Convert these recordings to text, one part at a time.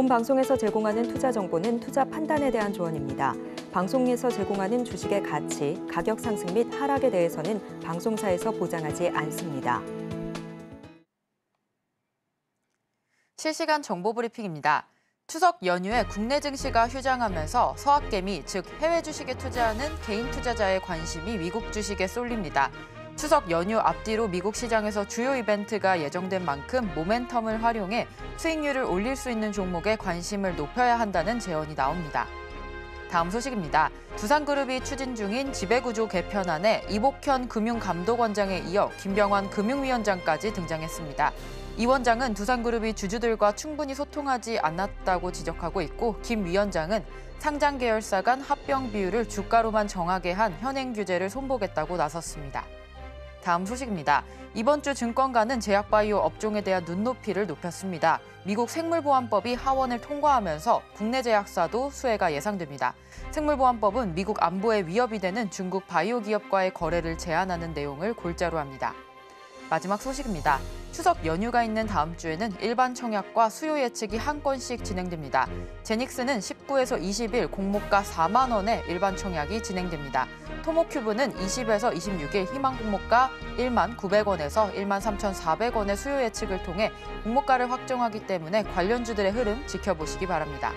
본 방송에서 제공하는 투자 정보는 투자 판단에 대한 조언입니다. 방송에서 제공하는 주식의 가치, 가격 상승 및 하락에 대해서는 방송사에서 보장하지 않습니다. 실시간 정보 브리핑입니다. 추석 연휴에 국내 증시가 휴장하면서 서학개미, 즉 해외 주식에 투자하는 개인 투자자의 관심이 미국 주식에 쏠립니다. 추석 연휴 앞뒤로 미국 시장에서 주요 이벤트가 예정된 만큼 모멘텀을 활용해 수익률을 올릴 수 있는 종목에 관심을 높여야 한다는 제언이 나옵니다. 다음 소식입니다. 두산그룹이 추진 중인 지배구조 개편안에 이복현 금융감독원장에 이어 김병환 금융위원장까지 등장했습니다. 이 원장은 두산그룹이 주주들과 충분히 소통하지 않았다고 지적하고 있고 김 위원장은 상장 계열사 간 합병 비율을 주가로만 정하게 한 현행 규제를 손보겠다고 나섰습니다. 다음 소식입니다. 이번 주 증권가는 제약바이오 업종에 대한 눈높이를 높였습니다. 미국 생물보안법이 하원을 통과하면서 국내 제약사도 수혜가 예상됩니다. 생물보안법은 미국 안보에 위협이 되는 중국 바이오 기업과의 거래를 제한하는 내용을 골자로 합니다. 마지막 소식입니다. 추석 연휴가 있는 다음 주에는 일반 청약과 수요 예측이 한 건씩 진행됩니다. 제닉스는 19에서 20일 공모가 4만 원에 일반 청약이 진행됩니다. 토모큐브는 20에서 26일 희망 공모가 1만 900원에서 1만 3,400원의 수요 예측을 통해 공모가를 확정하기 때문에 관련주들의 흐름 지켜보시기 바랍니다.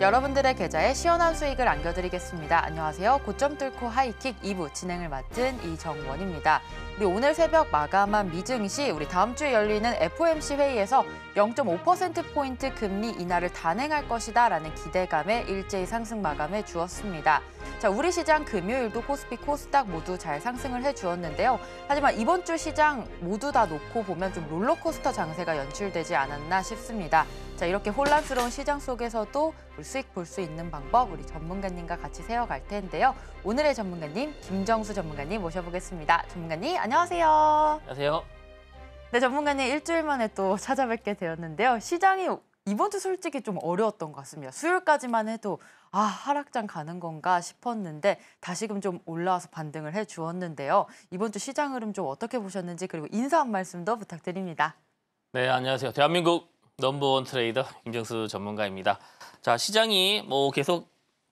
여러분들의 계좌에 시원한 수익을 안겨드리겠습니다. 안녕하세요. 고점 뚫고 하이킥 2부 진행을 맡은 이정원입니다. 우리 오늘 새벽 마감한 미증시 우리 다음 주에 열리는 FOMC 회의에서 0.5%포인트 금리 인하를 단행할 것이다 라는 기대감에 일제히 상승 마감해 주었습니다. 자, 우리 시장 금요일도 코스피, 코스닥 모두 잘 상승을 해 주었는데요. 하지만 이번 주 시장 모두 다 놓고 보면 좀 롤러코스터 장세가 연출되지 않았나 싶습니다. 자, 이렇게 혼란스러운 시장 속에서도 수익 볼 수 있는 방법 우리 전문가님과 같이 세워갈 텐데요. 오늘의 전문가님 김정수 전문가님 모셔보겠습니다. 전문가님 안녕하세요. 안녕하세요. 네 전문가님 일주일 만에 또 찾아뵙게 되었는데요. 시장이 이번 주 솔직히 좀 어려웠던 것 같습니다. 수요일까지만 해도 아 하락장 가는 건가 싶었는데 다시금 좀 올라와서 반등을 해주었는데요. 이번 주 시장 흐름 좀 어떻게 보셨는지 그리고 인사 한 말씀도 부탁드립니다. 네 안녕하세요. 대한민국 넘버원 트레이더 임정수 전문가입니다. 자 시장이 뭐 계속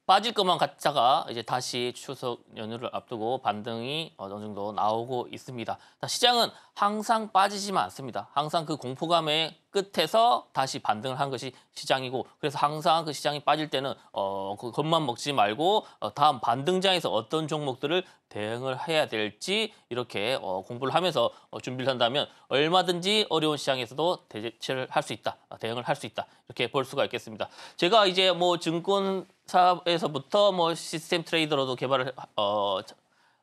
빠질 것만 갖다가 이제 다시 추석 연휴를 앞두고 반등이 어느 정도 나오고 있습니다. 시장은 항상 빠지지만 않습니다. 항상 그 공포감의 끝에서 다시 반등을 한 것이 시장이고 그래서 항상 그 시장이 빠질 때는 어 그것만 먹지 말고 어, 다음 반등장에서 어떤 종목들을 대응을 해야 될지 이렇게 어, 공부를 하면서 어, 준비를 한다면 얼마든지 어려운 시장에서도 대체를 할 수 있다, 어, 대응을 할 수 있다 이렇게 볼 수가 있겠습니다. 제가 이제 뭐 증권사에서부터 뭐 시스템 트레이더로도 개발을 어,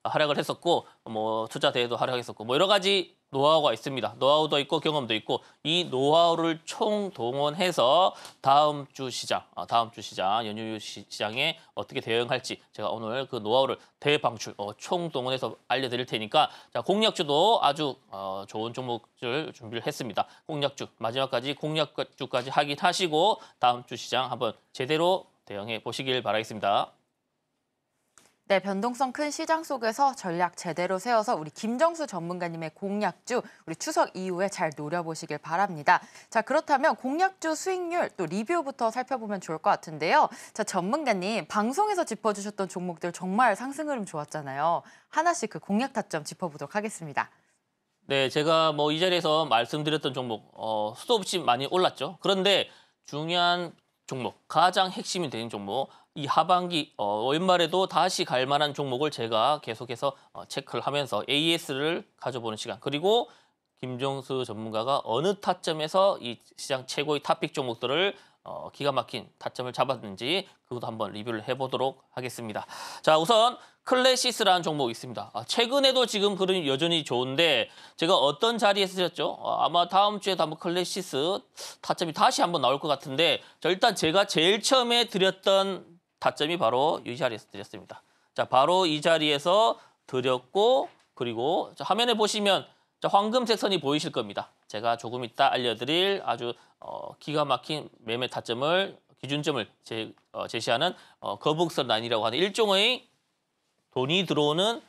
하락을 했었고 뭐 투자 대회도 하락했었고 뭐 여러 가지 노하우가 있습니다. 노하우도 있고 경험도 있고 이 노하우를 총동원해서 다음 주 시장, 어, 다음 주 시장, 연휴 시장에 어떻게 대응할지 제가 오늘 그 노하우를 대방출, 어, 총동원해서 알려드릴 테니까 자 공략주도 아주 어, 좋은 종목을 준비를 했습니다. 공략주, 마지막까지 공략주까지 하긴 하시고 다음 주 시장 한번 제대로 대응해 보시길 바라겠습니다. 네, 변동성 큰 시장 속에서 전략 제대로 세워서 우리 김정수 전문가님의 공약주 우리 추석 이후에 잘 노려보시길 바랍니다. 자, 그렇다면 공약주 수익률 또 리뷰부터 살펴보면 좋을 것 같은데요. 자, 전문가님 방송에서 짚어주셨던 종목들 정말 상승 흐름 좋았잖아요. 하나씩 그 공약 타점 짚어보도록 하겠습니다. 네, 제가 뭐 이 자리에서 말씀드렸던 종목 어, 수도 없이 많이 올랐죠. 그런데 중요한 종목, 가장 핵심이 되는 종목 이 하반기 어, 연말에도 다시 갈 만한 종목을 제가 계속해서 어, 체크를 하면서 AS를 가져보는 시간 그리고 김종수 전문가가 어느 타점에서 이 시장 최고의 탑픽 종목들을 어, 기가 막힌 타점을 잡았는지 그것도 한번 리뷰를 해보도록 하겠습니다. 자 우선 클래시스라는 종목이 있습니다. 아, 최근에도 지금 그이 여전히 좋은데 제가 어떤 자리에 쓰셨죠? 아, 어, 아마 다음 주에도 한번 클래시스 타점이 다시 한번 나올 것 같은데 자 일단 제가 제일 처음에 드렸던 타점이 바로 이 자리에서 드렸습니다. 자, 바로 이 자리에서 드렸고 그리고 화면에 보시면 황금색 선이 보이실 겁니다. 제가 조금 이따 알려드릴 아주 어, 기가 막힌 매매 타점을 기준점을 제, 어, 제시하는 어, 거북선 라인이라고 하는 일종의 돈이 들어오는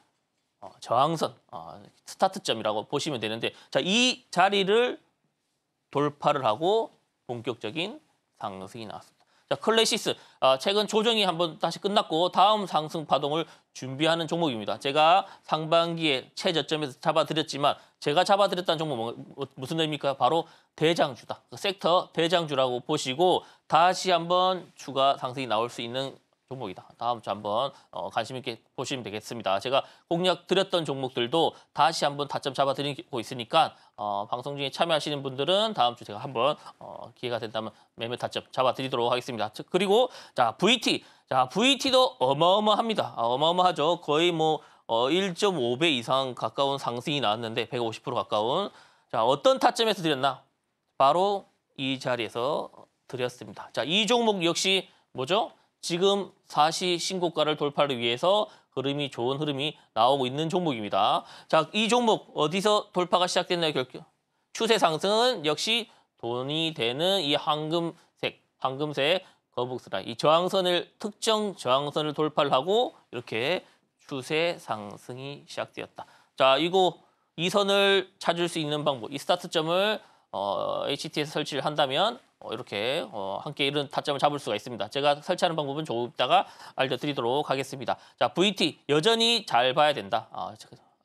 어, 저항선 어, 스타트점이라고 보시면 되는데 자이 자리를 돌파를 하고 본격적인 상승이 나왔습니다. 자, 클래시스. 아, 최근 조정이 한번 다시 끝났고 다음 상승 파동을 준비하는 종목입니다. 제가 상반기에 최저점에서 잡아드렸지만 제가 잡아드렸다는 종목 뭐, 뭐 무슨 의미입니까? 바로 대장주다. 그 섹터 대장주라고 보시고 다시 한번 추가 상승이 나올 수 있는 종목이다. 다음 주 한번 어, 관심 있게 보시면 되겠습니다. 제가 공략 드렸던 종목들도 다시 한번 다점 잡아드리고 있으니까 어, 방송 중에 참여하시는 분들은 다음 주 제가 한번 어, 기회가 된다면 매매 다점 잡아드리도록 하겠습니다. 그리고 자 VT, 자 VT도 어마어마합니다. 아, 어마어마하죠. 거의 뭐 어, 1.5배 이상 가까운 상승이 나왔는데 150% 가까운 자 어떤 타점에서 드렸나? 바로 이 자리에서 드렸습니다. 자 이 종목 역시 뭐죠? 지금 4시 신고가를 돌파를 위해서 흐름이 좋은 흐름이 나오고 있는 종목입니다. 자, 이 종목 어디서 돌파가 시작됐나요? 추세 상승은 역시 돈이 되는 이 황금색, 황금색 거북스라 이 저항선을 특정 저항선을 돌파를 하고 이렇게 추세 상승이 시작되었다. 자, 이거 이 선을 찾을 수 있는 방법, 이 스타트점을 어, HTS 설치를 한다면 뭐 이렇게 어, 함께 이런 타점을 잡을 수가 있습니다. 제가 설치하는 방법은 조금 있다가 알려드리도록 하겠습니다. 자, VT 여전히 잘 봐야 된다. 아,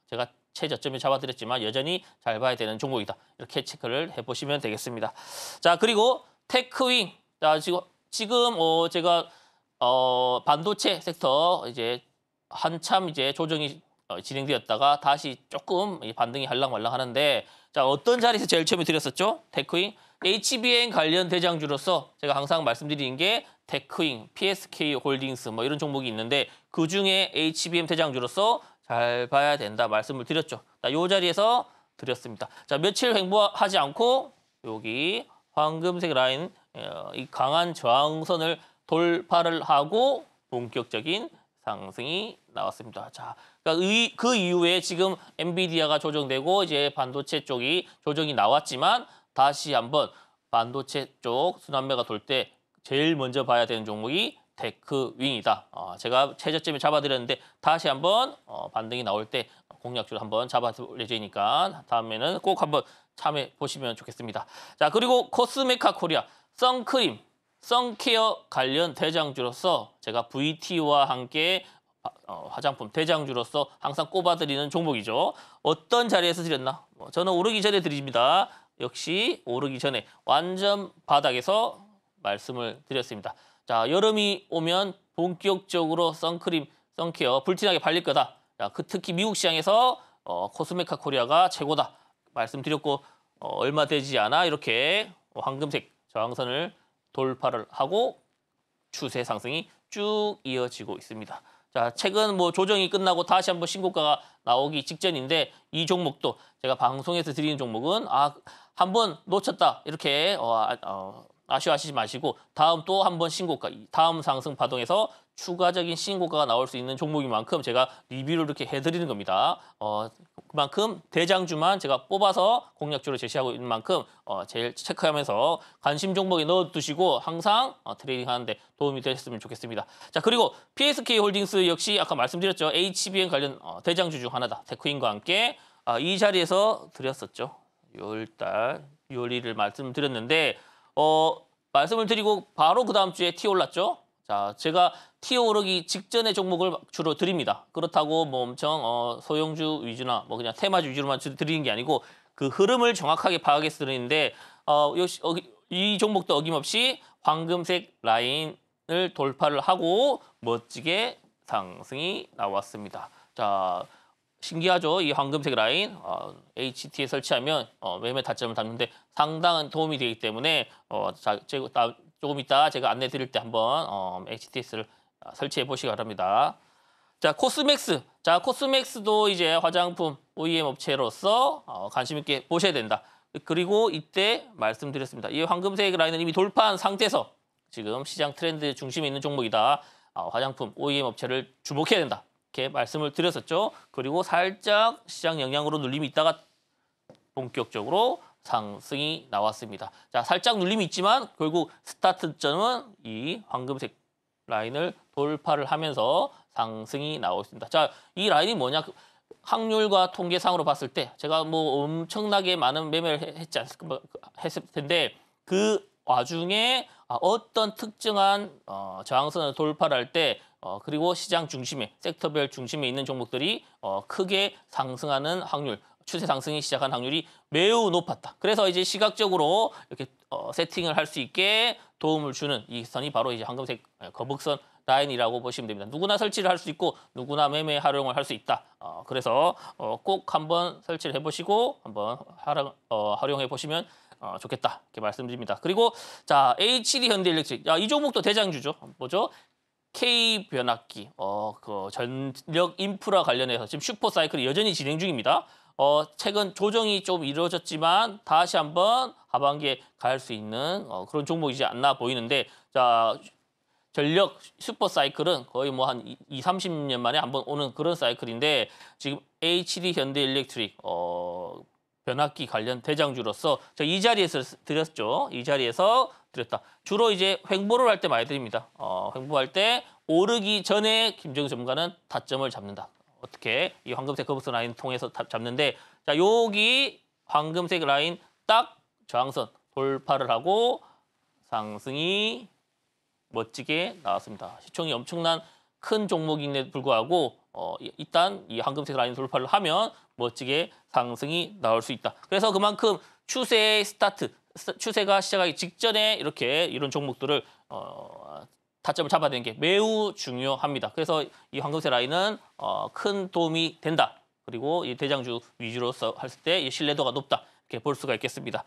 제가 최저점에 잡아드렸지만 여전히 잘 봐야 되는 종목이다. 이렇게 체크를 해보시면 되겠습니다. 자, 그리고 테크윙. 자, 지금, 지금 어, 제가 어, 반도체 섹터 이제 한참 이제 조정이 어, 진행되었다가 다시 조금 반등이 할랑말랑 하는데 자 어떤 자리에서 제일 처음에 드렸었죠? 테크윙 HBN 관련 대장주로서 제가 항상 말씀드리는 게 데크잉, PSK 홀딩스 뭐 이런 종목이 있는데 그중에 HBM 대장주로서 잘 봐야 된다 말씀을 드렸죠. 이 자리에서 드렸습니다. 자 며칠 횡보하지 않고 여기 황금색 라인 어, 이 강한 저항선을 돌파를 하고 본격적인 상승이 나왔습니다. 자, 그러니까 의, 그 이후에 지금 엔비디아가 조정되고 이제 반도체 쪽이 조정이 나왔지만 다시 한번 반도체 쪽 순환매가 돌 때 제일 먼저 봐야 되는 종목이 데크윙이다. 어, 아, 제가 최저점에 잡아드렸는데 다시 한번 어, 반등이 나올 때 공략주로 한번 잡아볼 예정이니까 다음에는 꼭 한번 참여 보시면 좋겠습니다. 자 그리고 코스메카 코리아 선크림, 선케어 관련 대장주로서 제가 VT와 함께 어, 어, 화장품 대장주로서 항상 꼽아드리는 종목이죠. 어떤 자리에서 드렸나? 뭐 저는 오르기 전에 드립니다. 역시 오르기 전에 완전 바닥에서 말씀을 드렸습니다. 자, 여름이 오면 본격적으로 선크림, 선케어 불티나게 발릴 거다. 자, 그 특히 미국 시장에서 어, 코스메카 코리아가 최고다. 말씀드렸고 어, 얼마 되지 않아 이렇게 황금색 저항선을 돌파를 하고 추세 상승이 쭉 이어지고 있습니다. 자, 최근 뭐 조정이 끝나고 다시 한번 신고가가 나오기 직전인데 이 종목도 제가 방송에서 드리는 종목은 아 한번 놓쳤다 이렇게 어, 아, 어, 아쉬워하시지 마시고 다음 또 한 번 신고가 다음 상승 파동에서 추가적인 신고가가 나올 수 있는 종목인 만큼 제가 리뷰를 이렇게 해드리는 겁니다. 어, 그만큼 대장주만 제가 뽑아서 공략주로 제시하고 있는 만큼 어, 제일 체크하면서 관심 종목에 넣어두시고 항상 어, 트레이딩 하는데 도움이 되셨으면 좋겠습니다. 자 그리고 PSK 홀딩스 역시 아까 말씀드렸죠. HBN 관련 어, 대장주 중 하나다. 데크인과 함께 어, 이 자리에서 드렸었죠. 요일달 요리를 말씀드렸는데 어 말씀을 드리고 바로 그 다음 주에 티 올랐죠. 자, 제가 티 오르기 직전에 종목을 주로 드립니다. 그렇다고 뭐 엄청 어, 소형주 위주나 뭐 그냥 테마주 위주로만 드리는 게 아니고 그 흐름을 정확하게 파악해서 드리는데 어, 요, 어, 이 종목도 어김없이 황금색 라인을 돌파를 하고 멋지게 상승이 나왔습니다. 자. 신기하죠? 이 황금색 라인 어, HT에 설치하면 어, 매매 타점을 잡는데 상당한 도움이 되기 때문에 어, 자, 제, 다, 조금 이따 제가 안내 드릴 때 한번 어, HTS를 어, 설치해 보시기 바랍니다. 자 코스맥스, 자 코스맥스도 이제 화장품 OEM 업체로서 어, 관심 있게 보셔야 된다. 그리고 이때 말씀드렸습니다. 이 황금색 라인은 이미 돌파한 상태에서 지금 시장 트렌드 중심에 있는 종목이다. 어, 화장품 OEM 업체를 주목해야 된다. 이렇게 말씀을 드렸었죠. 그리고 살짝 시장 영향으로 눌림이 있다가 본격적으로 상승이 나왔습니다. 자, 살짝 눌림이 있지만 결국 스타트점은 이 황금색 라인을 돌파를 하면서 상승이 나오고 습니다 자, 이 라인이 뭐냐? 그 확률과 통계상으로 봤을 때 제가 뭐 엄청나게 많은 매매를 했지 않습까 했을 텐데 그 와중에 아, 어떤 특정한 어, 저항선을 돌파할 때 어, 그리고 시장 중심에 섹터별 중심에 있는 종목들이 어, 크게 상승하는 확률 추세 상승이 시작한 확률이 매우 높았다. 그래서 이제 시각적으로 이렇게 세팅을 할 수 있게 도움을 주는 이 선이 바로 이제 황금색 예, 거북선 라인이라고 보시면 됩니다. 누구나 설치를 할 수 있고 누구나 매매 활용을 할 수 있다. 어, 그래서 어, 꼭 한번 설치를 해보시고 한번 활용, 어, 활용해 보시면 어, 좋겠다 이렇게 말씀드립니다. 그리고 자 HD 현대일렉트릭 야, 이 종목도 대장주죠. 뭐죠? K 변압기 어, 그 전력 인프라 관련해서 지금 슈퍼 사이클이 여전히 진행 중입니다. 어, 최근 조정이 좀 이루어졌지만 다시 한번 하반기에 갈 수 있는 어, 그런 종목이지 않나 보이는데 자 전력 슈퍼 사이클은 거의 뭐 한 2, 30년 만에 한번 오는 그런 사이클인데 지금 HD 현대 일렉트릭 어, 변압기 관련 대장주로서 저이 자리에서 드렸죠. 이 자리에서 드렸다. 주로 이제 횡보를 할 때 많이 드립니다. 어, 횡보할 때 오르기 전에 김정일 전문가는 다점을 잡는다. 어떻게 이 황금색 커브스 라인 통해서 잡는데 자 여기 황금색 라인 딱 저항선 돌파를 하고 상승이 멋지게 나왔습니다. 시총이 엄청난 큰 종목인데 불구하고 어, 일단 이 황금색 라인 돌파를 하면 멋지게 상승이 나올 수 있다. 그래서 그만큼 추세의 스타트, 추세가 시작하기 직전에 이렇게 이런 종목들을 어, 타점을 잡아야 되는 게 매우 중요합니다. 그래서 이 황금세 라인은 어, 큰 도움이 된다. 그리고 이 대장주 위주로 했을 때이 신뢰도가 높다. 이렇게 볼 수가 있겠습니다.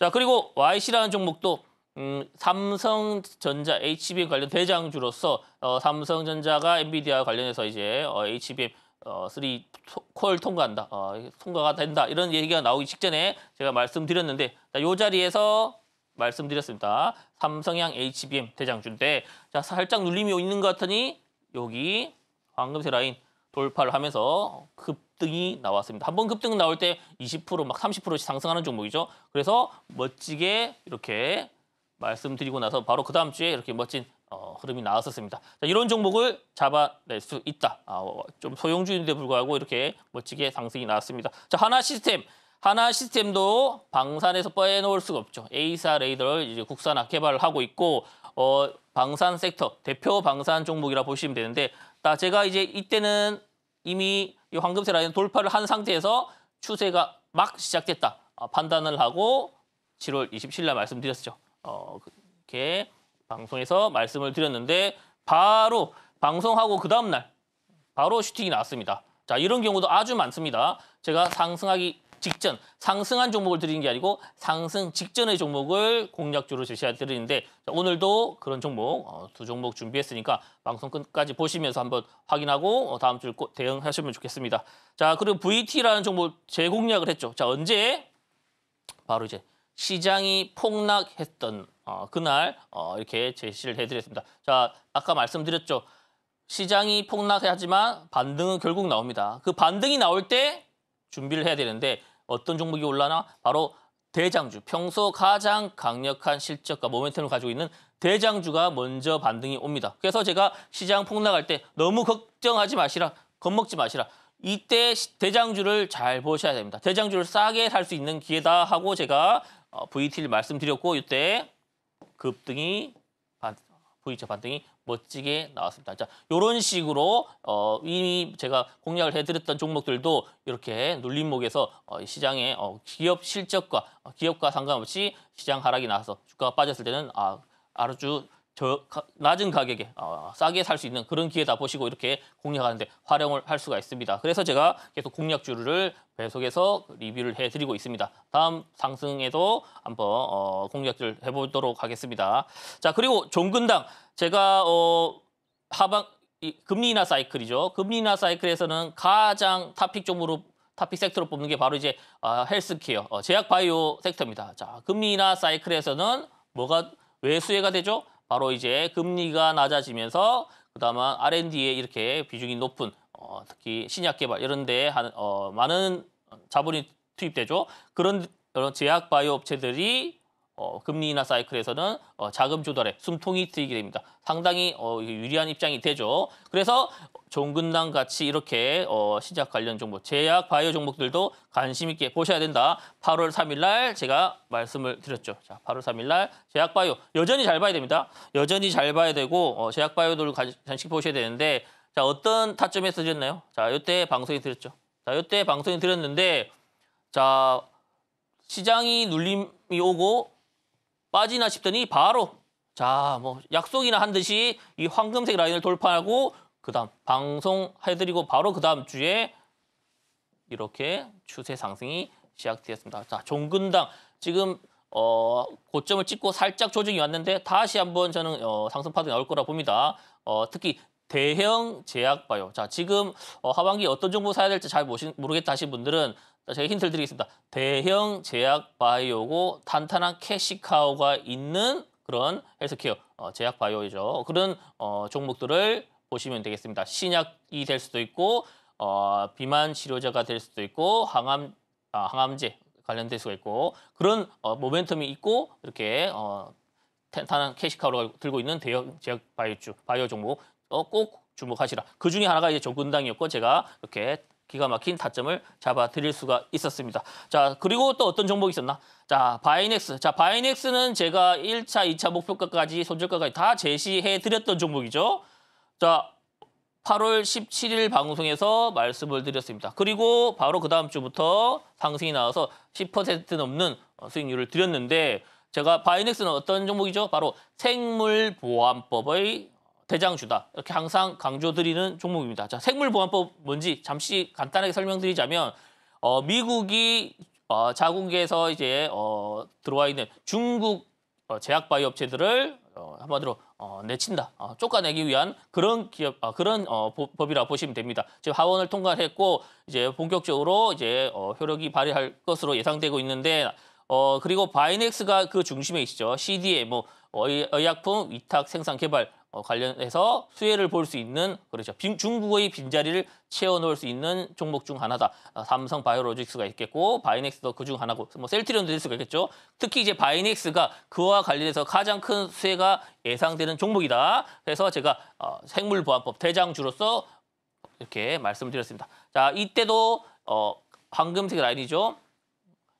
자 그리고 YC라는 종목도 음, 삼성전자 HBM 관련 대장주로서 어, 삼성전자가 엔비디아 관련해서 이제 어, HBM 어, 3콜 통과한다, 어, 통과가 된다 이런 얘기가 나오기 직전에 제가 말씀드렸는데 자, 요 자리에서 말씀드렸습니다. 삼성향 HBM 대장주인자 살짝 눌림이 있는 것 같으니 여기 황금색 라인 돌파를 하면서 급등이 나왔습니다. 한번 급등 나올 때 20%막 30%씩 상승하는 종목이죠. 그래서 멋지게 이렇게 말씀드리고 나서 바로 그 다음 주에 이렇게 멋진 어, 흐름이 나왔었습니다. 자, 이런 종목을 잡아낼 수 있다. 아, 어, 좀 소형주인데 불구하고 이렇게 멋지게 상승이 나왔습니다. 자, 하나 시스템. 하나 시스템도 방산에서 빼놓을 수가 없죠. 에이사 레이더를 이제 국산화 개발을 하고 있고 어, 방산 섹터 대표 방산 종목이라 보시면 되는데 나 제가 이제 이때는 이미 이 황금세 라인 돌파를 한 상태에서 추세가 막 시작됐다. 아, 판단을 하고 7월 27일 날 말씀드렸죠. 어, 이렇게 방송에서 말씀을 드렸는데 바로 방송하고 그 다음날 바로 슈팅이 나왔습니다. 자 이런 경우도 아주 많습니다. 제가 상승하기 직전, 상승한 종목을 드리는 게 아니고 상승 직전의 종목을 공략주로 제시해드리는데 오늘도 그런 종목, 어, 두 종목 준비했으니까 방송 끝까지 보시면서 한번 확인하고 어, 다음 주에 꼭 대응하시면 좋겠습니다. 자 그리고 VT라는 종목 재공략을 했죠. 자 언제? 바로 이제 시장이 폭락했던 어, 그날 어, 이렇게 제시를 해드렸습니다. 자, 아까 말씀드렸죠. 시장이 폭락하지만 반등은 결국 나옵니다. 그 반등이 나올 때 준비를 해야 되는데 어떤 종목이 올라나? 바로 대장주, 평소 가장 강력한 실적과 모멘텀을 가지고 있는 대장주가 먼저 반등이 옵니다. 그래서 제가 시장 폭락할 때 너무 걱정하지 마시라, 겁먹지 마시라. 이때 대장주를 잘 보셔야 됩니다. 대장주를 싸게 살 수 있는 기회다 하고 제가 어, VT를 말씀드렸고 이때 급등이 반, V자 반등이 멋지게 나왔습니다. 자, 이런 식으로 어, 이미 제가 공략을 해드렸던 종목들도 이렇게 눌림목에서 어, 시장의 어, 기업 실적과 어, 기업과 상관없이 시장 하락이 나서 와 주가가 빠졌을 때는 아, 아주 저 낮은 가격에 어, 싸게 살 수 있는 그런 기회다 보시고 이렇게 공략하는데 활용을 할 수가 있습니다. 그래서 제가 계속 공략주를 배속해서 리뷰를 해드리고 있습니다. 다음 상승에도 한번 어, 공략주를 해보도록 하겠습니다. 자 그리고 종근당 제가 어, 하방 이, 금리 인하 사이클이죠. 금리 인하 사이클에서는 가장 탑픽 종으로 탑픽 섹터로 뽑는 게 바로 이제 어, 헬스케어, 어, 제약 바이오 섹터입니다. 자 금리 인하 사이클에서는 뭐가 왜 수혜가 되죠? 바로 이제 금리가 낮아지면서 그다음에 R&D에 이렇게 비중이 높은 어, 특히 신약 개발 이런 데에 한, 어, 많은 자본이 투입되죠. 그런 제약 바이오 업체들이 어, 금리 인하 사이클에서는 어, 자금 조달에 숨통이 트이게 됩니다. 상당히 어, 유리한 입장이 되죠. 그래서 종근당 같이 이렇게 어, 시작 관련 종목, 제약, 바이오 종목들도 관심 있게 보셔야 된다. 8월 3일 날 제가 말씀을 드렸죠. 자, 8월 3일 날 제약, 바이오 여전히 잘 봐야 됩니다. 여전히 잘 봐야 되고 어, 제약, 바이오들 관심 보셔야 되는데 자, 어떤 타점에쓰셨나요 자, 이때 방송이 드렸죠. 자, 이때 방송이 드렸는데 자, 시장이 눌림이 오고 빠지나 싶더니 바로 자 뭐 약속이나 한 듯이 이 황금색 라인을 돌파하고 그다음 방송해드리고 바로 그 다음 주에 이렇게 추세 상승이 시작되었습니다. 자 종근당 지금 어, 고점을 찍고 살짝 조정이 왔는데 다시 한번 저는 어, 상승 파동이 나올 거라 봅니다. 어, 특히 대형 제약바이오. 자, 지금 어, 하반기 어떤 정보 사야 될지 잘 모르겠다 하신 분들은 자, 제가 힌트를 드리겠습니다. 대형 제약 바이오고 탄탄한 캐시카우가 있는 그런 헬스케어 어, 제약 바이오이죠. 그런 어, 종목들을 보시면 되겠습니다. 신약이 될 수도 있고 어, 비만 치료제가 될 수도 있고 항암 아, 항암제 관련될 수가 있고 그런 어, 모멘텀이 있고 이렇게 어, 탄탄한 캐시카우를 들고 있는 대형 제약 바이오 주 바이오 종목 어, 꼭 주목하시라. 그 중에 하나가 이제 조근당이었고 제가 이렇게 기가 막힌 타점을 잡아드릴 수가 있었습니다. 자, 그리고 또 어떤 종목이 있었나? 자, 바이넥스. 자, 바이넥스는 제가 1차, 2차 목표가까지, 손절가까지 다 제시해드렸던 종목이죠. 자, 8월 17일 방송에서 말씀을 드렸습니다. 그리고 바로 그 다음 주부터 상승이 나와서 10% 넘는 어, 수익률을 드렸는데 제가 바이넥스는 어떤 종목이죠? 바로 생물보안법의 대장주다. 이렇게 항상 강조드리는 종목입니다. 자, 생물보안법 뭔지 잠시 간단하게 설명드리자면 어, 미국이 어, 자국에서 이제 어, 들어와 있는 중국 어, 제약바이 업체들을 어, 한마디로 어, 내친다, 어, 쫓아내기 위한 그런 기업, 어, 그런 어, 법이라 보시면 됩니다. 지금 하원을 통과했고 이제 본격적으로 이제 어, 효력이 발휘할 것으로 예상되고 있는데 어, 그리고 바이넥스가 그 중심에 있죠. CDA, 뭐 어, 의약품 위탁 생산 개발 어, 관련해서 수혜를 볼 수 있는 그렇죠. 빈, 중국의 빈자리를 채워놓을 수 있는 종목 중 하나다. 아, 삼성 바이오로직스가 있겠고 바이넥스도 그 중 하나고 뭐 셀트리온도 될 수가 있겠죠. 특히 이제 바이넥스가 그와 관련해서 가장 큰 수혜가 예상되는 종목이다. 그래서 제가 어, 생물보안법 대장주로서 이렇게 말씀드렸습니다. 자 이때도 어, 황금색 라인이죠.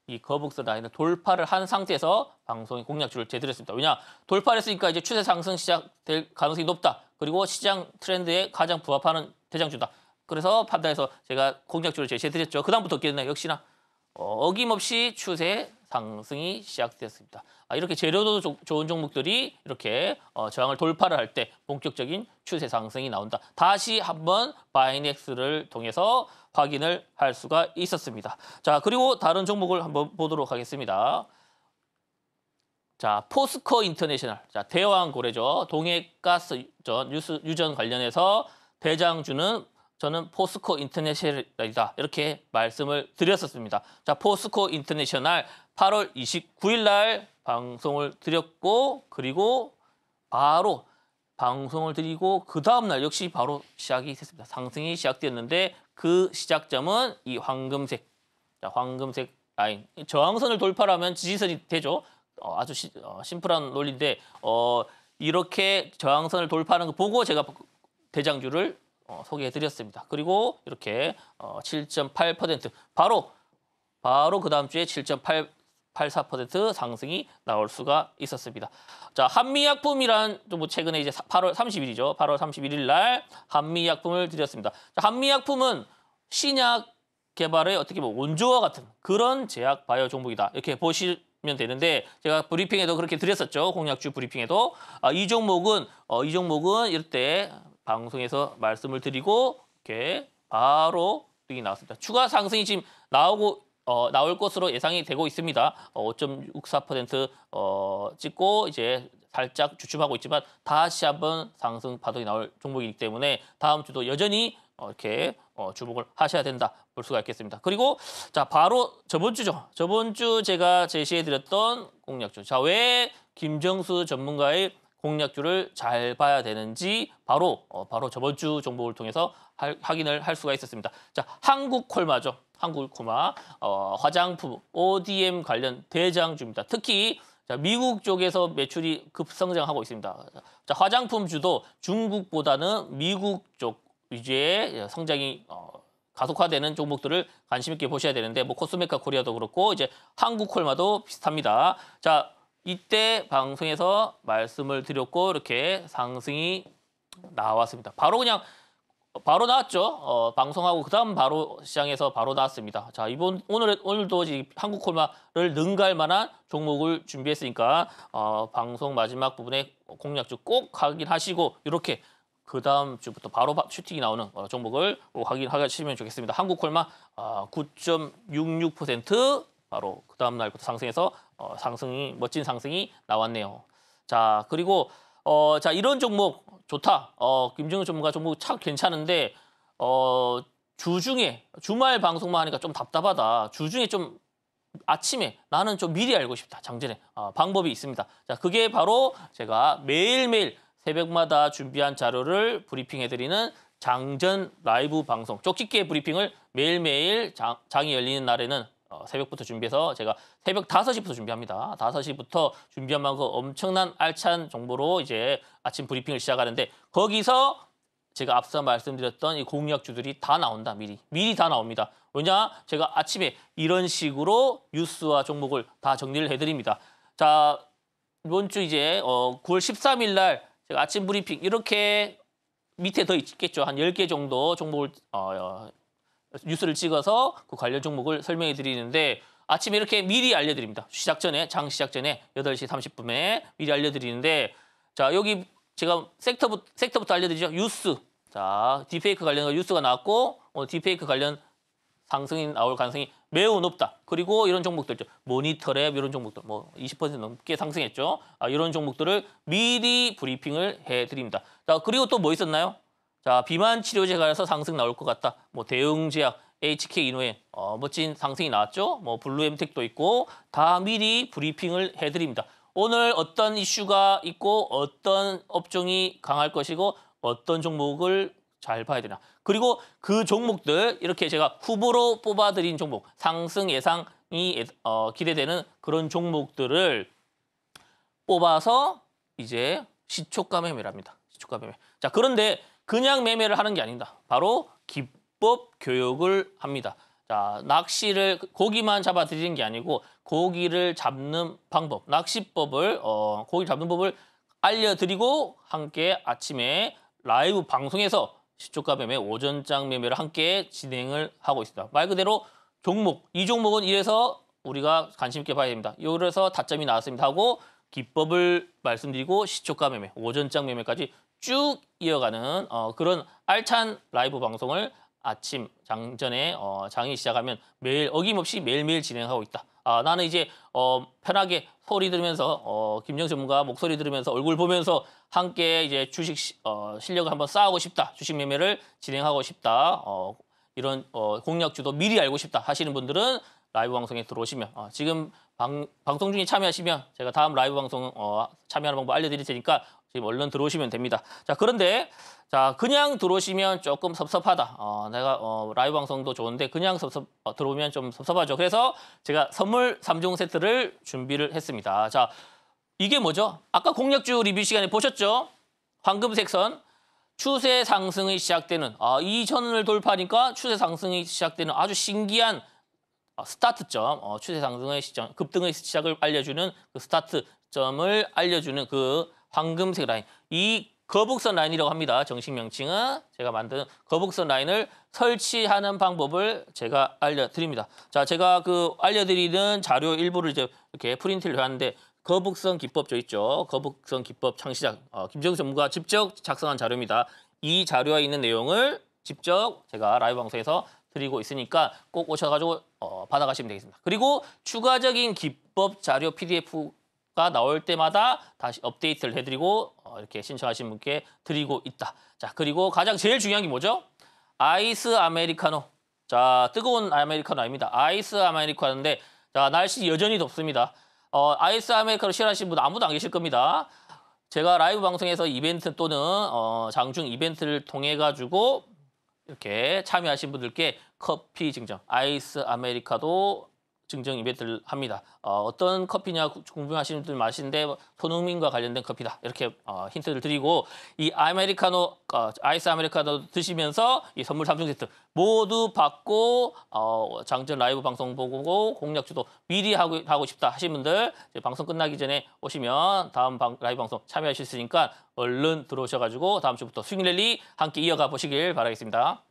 이 거북선 라인을 돌파를 한 상태에서 방송이 공략주를 제대로 했습니다. 왜냐? 돌파를 했으니까 이제 추세 상승 시작될 가능성이 높다. 그리고 시장 트렌드에 가장 부합하는 대장주다. 그래서 판단해서 제가 공략주를 제시해드렸죠. 그다음부터 어떻게 됐나요 역시나 어김없이 추세 상승이 시작되었습니다. 아, 이렇게 재료도 조, 좋은 종목들이 이렇게 어, 저항을 돌파를 할 때 본격적인 추세 상승이 나온다. 다시 한번 바이넥스를 통해서 확인을 할 수가 있었습니다. 자 그리고 다른 종목을 한번 보도록 하겠습니다. 자 포스코 인터내셔널, 자 대왕 고래죠. 동해가스 전 유수, 유전 관련해서 대장주는 저는 포스코 인터내셔널이다 이렇게 말씀을 드렸었습니다. 자 포스코 인터내셔널 8월 29일 날 방송을 드렸고 그리고 바로 방송을 드리고 그 다음날 역시 바로 시작이 됐습니다. 상승이 시작되었는데그 시작점은 이 황금색, 자, 황금색 라인 저항선을 돌파하면 지지선이 되죠. 어, 아주 시, 어, 심플한 논리인데 어, 이렇게 저항선을 돌파하는 거 보고 제가 대장주를 어, 소개해드렸습니다. 그리고 이렇게 어, 7.8% 바로 바로 그 다음 주에 7.8 8 4 상승이 나올 수가 있었습니다. 자, 한미약품이란 뭐 최근에 이제 8월 30일이죠. 8월 31일 날 한미약품을 드렸습니다. 자, 한미약품은 신약 개발의 어떻게 보 원조와 같은 그런 제약 바이오 종목이다. 이렇게 보실 면 되는데 제가 브리핑에도 그렇게 드렸었죠 공약주 브리핑에도 아, 이 종목은 어, 이 종목은 이때 방송에서 말씀을 드리고 이렇게 바로 이 나왔습니다 추가 상승이 지금 나오고 어, 나올 것으로 예상이 되고 있습니다. 어, 5.64% 어, 찍고 이제 살짝 주춤하고 있지만 다시 한번 상승 파동이 나올 종목이기 때문에 다음 주도 여전히 어, 이렇게 어, 주목을 하셔야 된다 볼 수가 있겠습니다. 그리고 자 바로 저번 주죠. 저번 주 제가 제시해드렸던 공략주. 자왜 김정수 전문가의 공략주를 잘 봐야 되는지 바로 어, 바로 저번 주 정보를 통해서 할, 확인을 할 수가 있었습니다. 자, 한국 콜마죠. 한국 콜마 어, 화장품 ODM 관련 대장주입니다. 특히 자, 미국 쪽에서 매출이 급성장하고 있습니다. 자, 화장품 주도 중국보다는 미국 쪽 위주의 성장이 어, 가속화되는 종목들을 관심 있게 보셔야 되는데 뭐 코스메카 코리아도 그렇고 이제 한국 콜마도 비슷합니다. 자, 이때 방송에서 말씀을 드렸고 이렇게 상승이 나왔습니다. 바로 그냥 어, 바로 나왔죠. 어, 방송하고 그다음 바로 시장에서 바로 나왔습니다. 자 이번 오늘 오늘도 한국 콜마를 능가할 만한 종목을 준비했으니까 어, 방송 마지막 부분에 공략주 꼭 확인하시고 이렇게 그 다음 주부터 바로 슈팅이 나오는 어, 종목을 확인하시면 좋겠습니다. 한국 콜마 9.66% 어, 바로 그 다음 날부터 상승해서 어, 상승이 멋진 상승이 나왔네요. 자 그리고 어, 자 이런 종목 좋다. 어, 김정은 전문가 종목 참 괜찮은데 어, 주중에 주말 방송만 하니까 좀 답답하다. 주중에 좀 아침에 나는 좀 미리 알고 싶다. 장전에 어, 방법이 있습니다. 자 그게 바로 제가 매일매일 새벽마다 준비한 자료를 브리핑해드리는 장전 라이브 방송 쪽집게 브리핑을 매일매일 장, 장이 열리는 날에는 어, 새벽부터 준비해서 제가 새벽 다섯 시부터 준비합니다. 다섯 시부터 준비한 만큼 엄청난 알찬 정보로 이제 아침 브리핑을 시작하는데 거기서 제가 앞서 말씀드렸던 이공약주들이다 나온다, 미리. 미리 다 나옵니다. 왜냐? 제가 아침에 이런 식으로 뉴스와 종목을 다 정리를 해드립니다. 자, 이번 주 이제 어, 9월 13일 날 제가 아침 브리핑 이렇게 밑에 더 있겠죠. 한 열 개 정도 종목을 어, 어 뉴스를 찍어서 그 관련 종목을 설명해 드리는데 아침에 이렇게 미리 알려드립니다. 시작 전에, 장 시작 전에 8시3 0 분에 미리 알려드리는데 자, 여기 제가 섹터부, 섹터부터 알려드리죠. 뉴스. 자, 디페이크 관련 뉴스가 나왔고 오늘 어, 디페이크 관련 상승이 나올 가능성이 매우 높다. 그리고 이런 종목들, 있죠. 모니터랩 이런 종목들, 뭐 20% 넘게 상승했죠. 아, 이런 종목들을 미리 브리핑을 해드립니다. 자, 그리고 또 뭐 있었나요? 자, 비만 치료제 관해서 상승 나올 것 같다. 뭐 대응제약, HK 이노엔 어, 멋진 뭐 상승이 나왔죠. 뭐 블루엠텍도 있고 다 미리 브리핑을 해드립니다. 오늘 어떤 이슈가 있고 어떤 업종이 강할 것이고 어떤 종목을 잘 봐야 되나. 그리고 그 종목들 이렇게 제가 후보로 뽑아드린 종목 상승 예상이 어, 기대되는 그런 종목들을 뽑아서 이제 시초가 매매랍니다. 시초가 매자 그런데 그냥 매매를 하는 게 아니다. 닙 바로 기법 교육을 합니다. 자, 낚시를 고기만 잡아드리는게 아니고 고기를 잡는 방법, 낚시법을 어, 고기 잡는 법을 알려드리고 함께 아침에 라이브 방송에서 시초가 매매 오전장 매매를 함께 진행을 하고 있습니다. 말 그대로 종목, 이 종목은 이래서 우리가 관심 있게 봐야 됩니다. 이래서 다점이 나왔습니다 하고 기법을 말씀드리고 시초가 매매, 오전장 매매까지 쭉 이어가는 어, 그런 알찬 라이브 방송을 아침 장전에 어, 장이 시작하면 매일 어김없이 매일매일 진행하고 있다. 아, 나는 이제 어, 편하게 소리 들으면서 어, 김정 전문가 목소리 들으면서 얼굴 보면서 함께 이제 주식 시, 어, 실력을 한번 쌓아오고 싶다. 주식 매매를 진행하고 싶다. 어, 이런 어, 공략주도 미리 알고 싶다 하시는 분들은 라이브 방송에 들어오시면 어, 지금 방, 방송 중에 참여하시면 제가 다음 라이브 방송 어, 참여하는 방법 알려드릴 테니까 지금 얼른 들어오시면 됩니다. 자, 그런데 자 그냥 들어오시면 조금 섭섭하다. 어, 내가 어, 라이브 방송도 좋은데 그냥 섭섭 어, 들어오면 좀 섭섭하죠. 그래서 제가 선물 3종 세트를 준비를 했습니다. 자, 이게 뭐죠? 아까 공략주 리뷰 시간에 보셨죠? 황금색 선 추세 상승이 시작되는 아, 이천을 돌파하니까 추세 상승이 시작되는 아주 신기한 어, 스타트점, 어, 추세 상승의 시점, 급등의 시작을 알려주는 그 스타트점을 알려주는 그 황금색 라인. 이 거북선 라인이라고 합니다. 정식 명칭은 제가 만든 거북선 라인을 설치하는 방법을 제가 알려드립니다. 자, 제가 그 알려드리는 자료 일부를 이제 이렇게 프린트를 해왔는데 거북선 기법 저 있죠. 거북선 기법 창시자 어, 김정수 전문가 직접 작성한 자료입니다. 이 자료에 있는 내용을 직접 제가 라이브 방송에서 드리고 있으니까 꼭 오셔가지고 어, 받아가시면 되겠습니다. 그리고 추가적인 기법 자료 PDF 가 나올 때마다 다시 업데이트를 해드리고 어, 이렇게 신청하신 분께 드리고 있다. 자 그리고 가장 제일 중요한 게 뭐죠? 아이스 아메리카노. 자 뜨거운 아메리카노 아닙니다. 아이스 아메리카노인데 자 날씨 여전히 덥습니다. 어, 아이스 아메리카노 싫어하시는 분 아무도 안 계실 겁니다. 제가 라이브 방송에서 이벤트 또는 어, 장중 이벤트를 통해 가지고 이렇게 참여하신 분들께 커피 증정 아이스 아메리카도 증정 이벤트를 합니다. 어, 떤 커피냐 궁금하시는 분들 마으신데 손흥민과 관련된 커피다 이렇게 어, 힌트를 드리고 이 아메리카노 어, 아이스 아메리카노 드시면서 이 선물 3종 세트 모두 받고 어, 장전 라이브 방송 보고 공략주도 미리 하고, 하고 싶다 하신 분들 방송 끝나기 전에 오시면 다음 방, 라이브 방송 참여하실 수 있으니까 얼른 들어오셔가지고 다음 주부터 스윙 랠리 함께 이어가 보시길 바라겠습니다.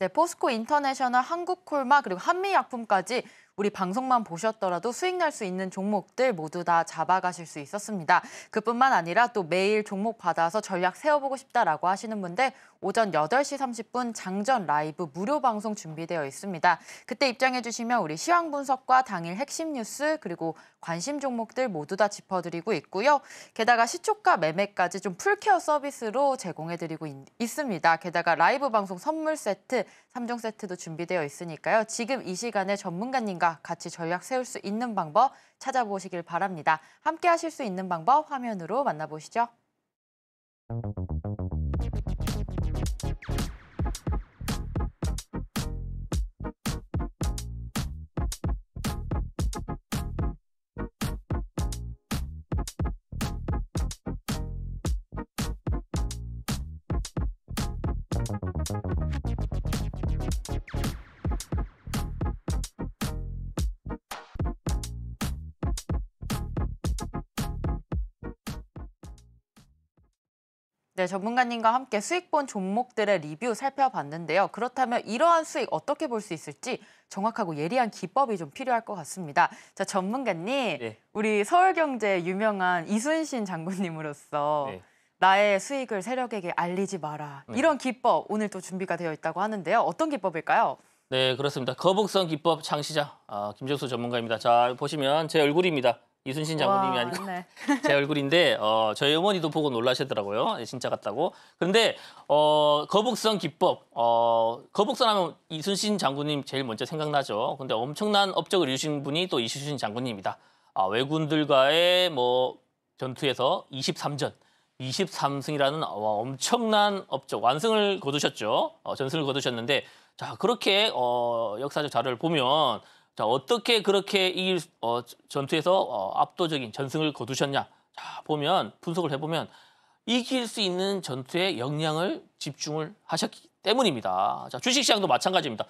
네, 포스코 인터내셔널 한국콜마 그리고 한미약품까지 우리 방송만 보셨더라도 수익 날 수 있는 종목들 모두 다 잡아가실 수 있었습니다. 그뿐만 아니라 또 매일 종목 받아서 전략 세워보고 싶다라고 하시는 분들 오전 8시 30분 장전 라이브 무료 방송 준비되어 있습니다. 그때 입장해 주시면 우리 시황 분석과 당일 핵심 뉴스 그리고 관심 종목들 모두 다 짚어드리고 있고요. 게다가 시초가 매매까지 좀 풀케어 서비스로 제공해 드리고 있습니다. 게다가 라이브 방송 선물 세트, 3종 세트도 준비되어 있으니까요. 지금 이 시간에 전문가님과 같이 전략 세울 수 있는 방법 찾아보시길 바랍니다. 함께 하실 수 있는 방법 화면으로 만나보시죠. you 네, 전문가님과 함께 수익 본 종목들의 리뷰 살펴봤는데요. 그렇다면 이러한 수익 어떻게 볼 수 있을지 정확하고 예리한 기법이 좀 필요할 것 같습니다. 자, 전문가님, 네. 우리 서울경제 유명한 이순신 장군님으로서 네. 나의 수익을 세력에게 알리지 마라. 네. 이런 기법 오늘 또 준비가 되어 있다고 하는데요. 어떤 기법일까요? 네, 그렇습니다. 거북선 기법 창시자 아, 김정수 전문가입니다. 자, 보시면 제 얼굴입니다. 이순신 장군님이 아니고 네. 제 얼굴인데 어, 저희 어머니도 보고 놀라시더라고요. 예, 진짜 같다고. 그런데 어, 거북선 기법, 어, 거북선 하면 이순신 장군님 제일 먼저 생각나죠. 근데 엄청난 업적을 이루신 분이 또 이순신 장군님입니다. 아, 왜군들과의 뭐 전투에서 23전, 23승이라는 어, 엄청난 업적, 완승을 거두셨죠. 어, 전승을 거두셨는데 자 그렇게 어, 역사적 자료를 보면 자 어떻게 그렇게 이 어, 전투에서 어, 압도적인 전승을 거두셨냐 자 보면 분석을 해보면 이길 수 있는 전투에 역량을 집중을 하셨기 때문입니다. 자 주식시장도 마찬가지입니다.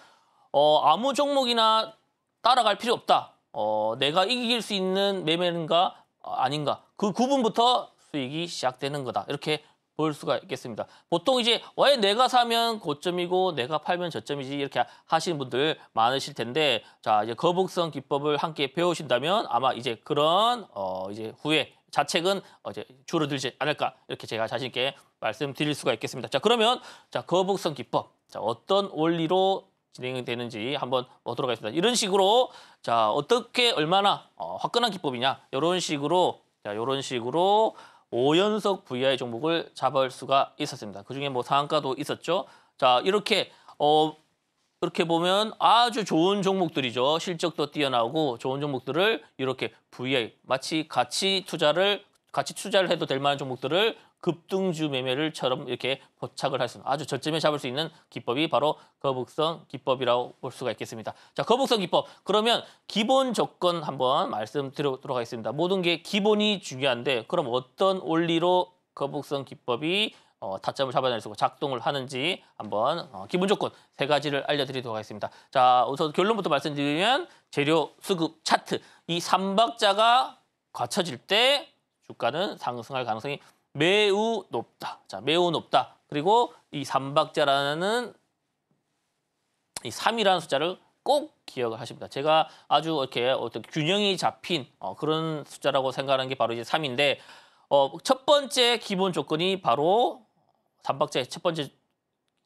어, 아무 종목이나 따라갈 필요 없다. 어, 내가 이길 수 있는 매매인가 어, 아닌가 그 구분부터 수익이 시작되는 거다. 이렇게 볼 수가 있겠습니다. 보통 이제 왜 내가 사면 고점이고 내가 팔면 저점이지 이렇게 하시는 분들 많으실 텐데 자 이제 거북선 기법을 함께 배우신다면 아마 이제 그런 어 이제 후에 자책은 어제 줄어들지 않을까 이렇게 제가 자신 있게 말씀드릴 수가 있겠습니다. 자 그러면 자 거북선 기법 자 어떤 원리로 진행되는지 한번 보도록 하겠습니다. 이런 식으로 자 어떻게 얼마나 어, 화끈한 기법이냐 이런 식으로 자 이런 식으로 5연속 VI 종목을 잡을 수가 있었습니다. 그중에 뭐 상한가도 있었죠. 자 이렇게 어 이렇게 보면 아주 좋은 종목들이죠. 실적도 뛰어나고 좋은 종목들을 이렇게 VI 마치 같이 투자를 같이 투자를 해도 될 만한 종목들을 급등주 매매를처럼 이렇게 포착을 할 수 있는 아주 저점에 잡을 수 있는 기법이 바로 거북선 기법이라고 볼 수가 있겠습니다. 자, 거북선 기법. 그러면 기본 조건 한번 말씀드리도록 하겠습니다. 모든 게 기본이 중요한데 그럼 어떤 원리로 거북선 기법이 어, 타점을 잡아낼 수 있고 작동을 하는지 한번 어, 기본 조건 세 가지를 알려드리도록 하겠습니다. 자, 우선 결론부터 말씀드리면 재료 수급 차트 이 삼박자가 갖춰질 때 주가는 상승할 가능성이 매우 높다. 자, 매우 높다. 그리고 이 삼박자라는 이3이라는 숫자를 꼭 기억을 하십니다. 제가 아주 이렇게 어떤 균형이 잡힌 어, 그런 숫자라고 생각하는 게 바로 이제 3인데 어, 첫 번째 기본 조건이 바로 삼박자의 첫 번째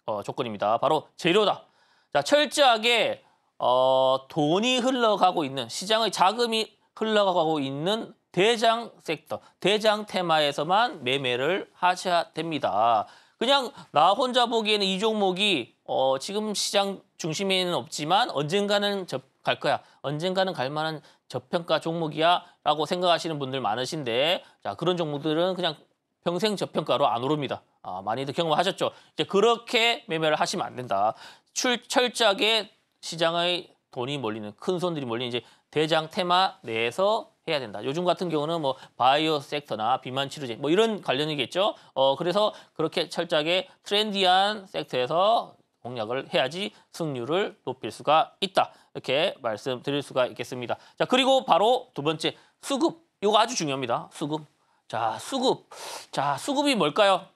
어, 조건입니다. 바로 재료다. 자, 철저하게 어, 돈이 흘러가고 있는 시장의 자금이 흘러가고 있는 대장 섹터, 대장 테마에서만 매매를 하셔야 됩니다. 그냥 나 혼자 보기에는 이 종목이 어, 지금 시장 중심에는 없지만 언젠가는 저, 갈 거야. 언젠가는 갈 만한 저평가 종목이야 라고 생각하시는 분들 많으신데 자 그런 종목들은 그냥 평생 저평가로 안 오릅니다. 아, 많이들 경험하셨죠? 이제 그렇게 매매를 하시면 안 된다. 출, 철저하게 시장의 돈이 몰리는 큰 손들이 몰리는 이제 대장 테마 내에서 해야 된다. 요즘 같은 경우는 뭐 바이오 섹터나 비만 치료제 뭐 이런 관련이겠죠. 어 그래서 그렇게 철저하게 트렌디한 섹터에서 공략을 해야지 승률을 높일 수가 있다. 이렇게 말씀드릴 수가 있겠습니다. 자 그리고 바로 두 번째 수급. 이거 아주 중요합니다. 수급. 자 수급. 자 수급이 뭘까요?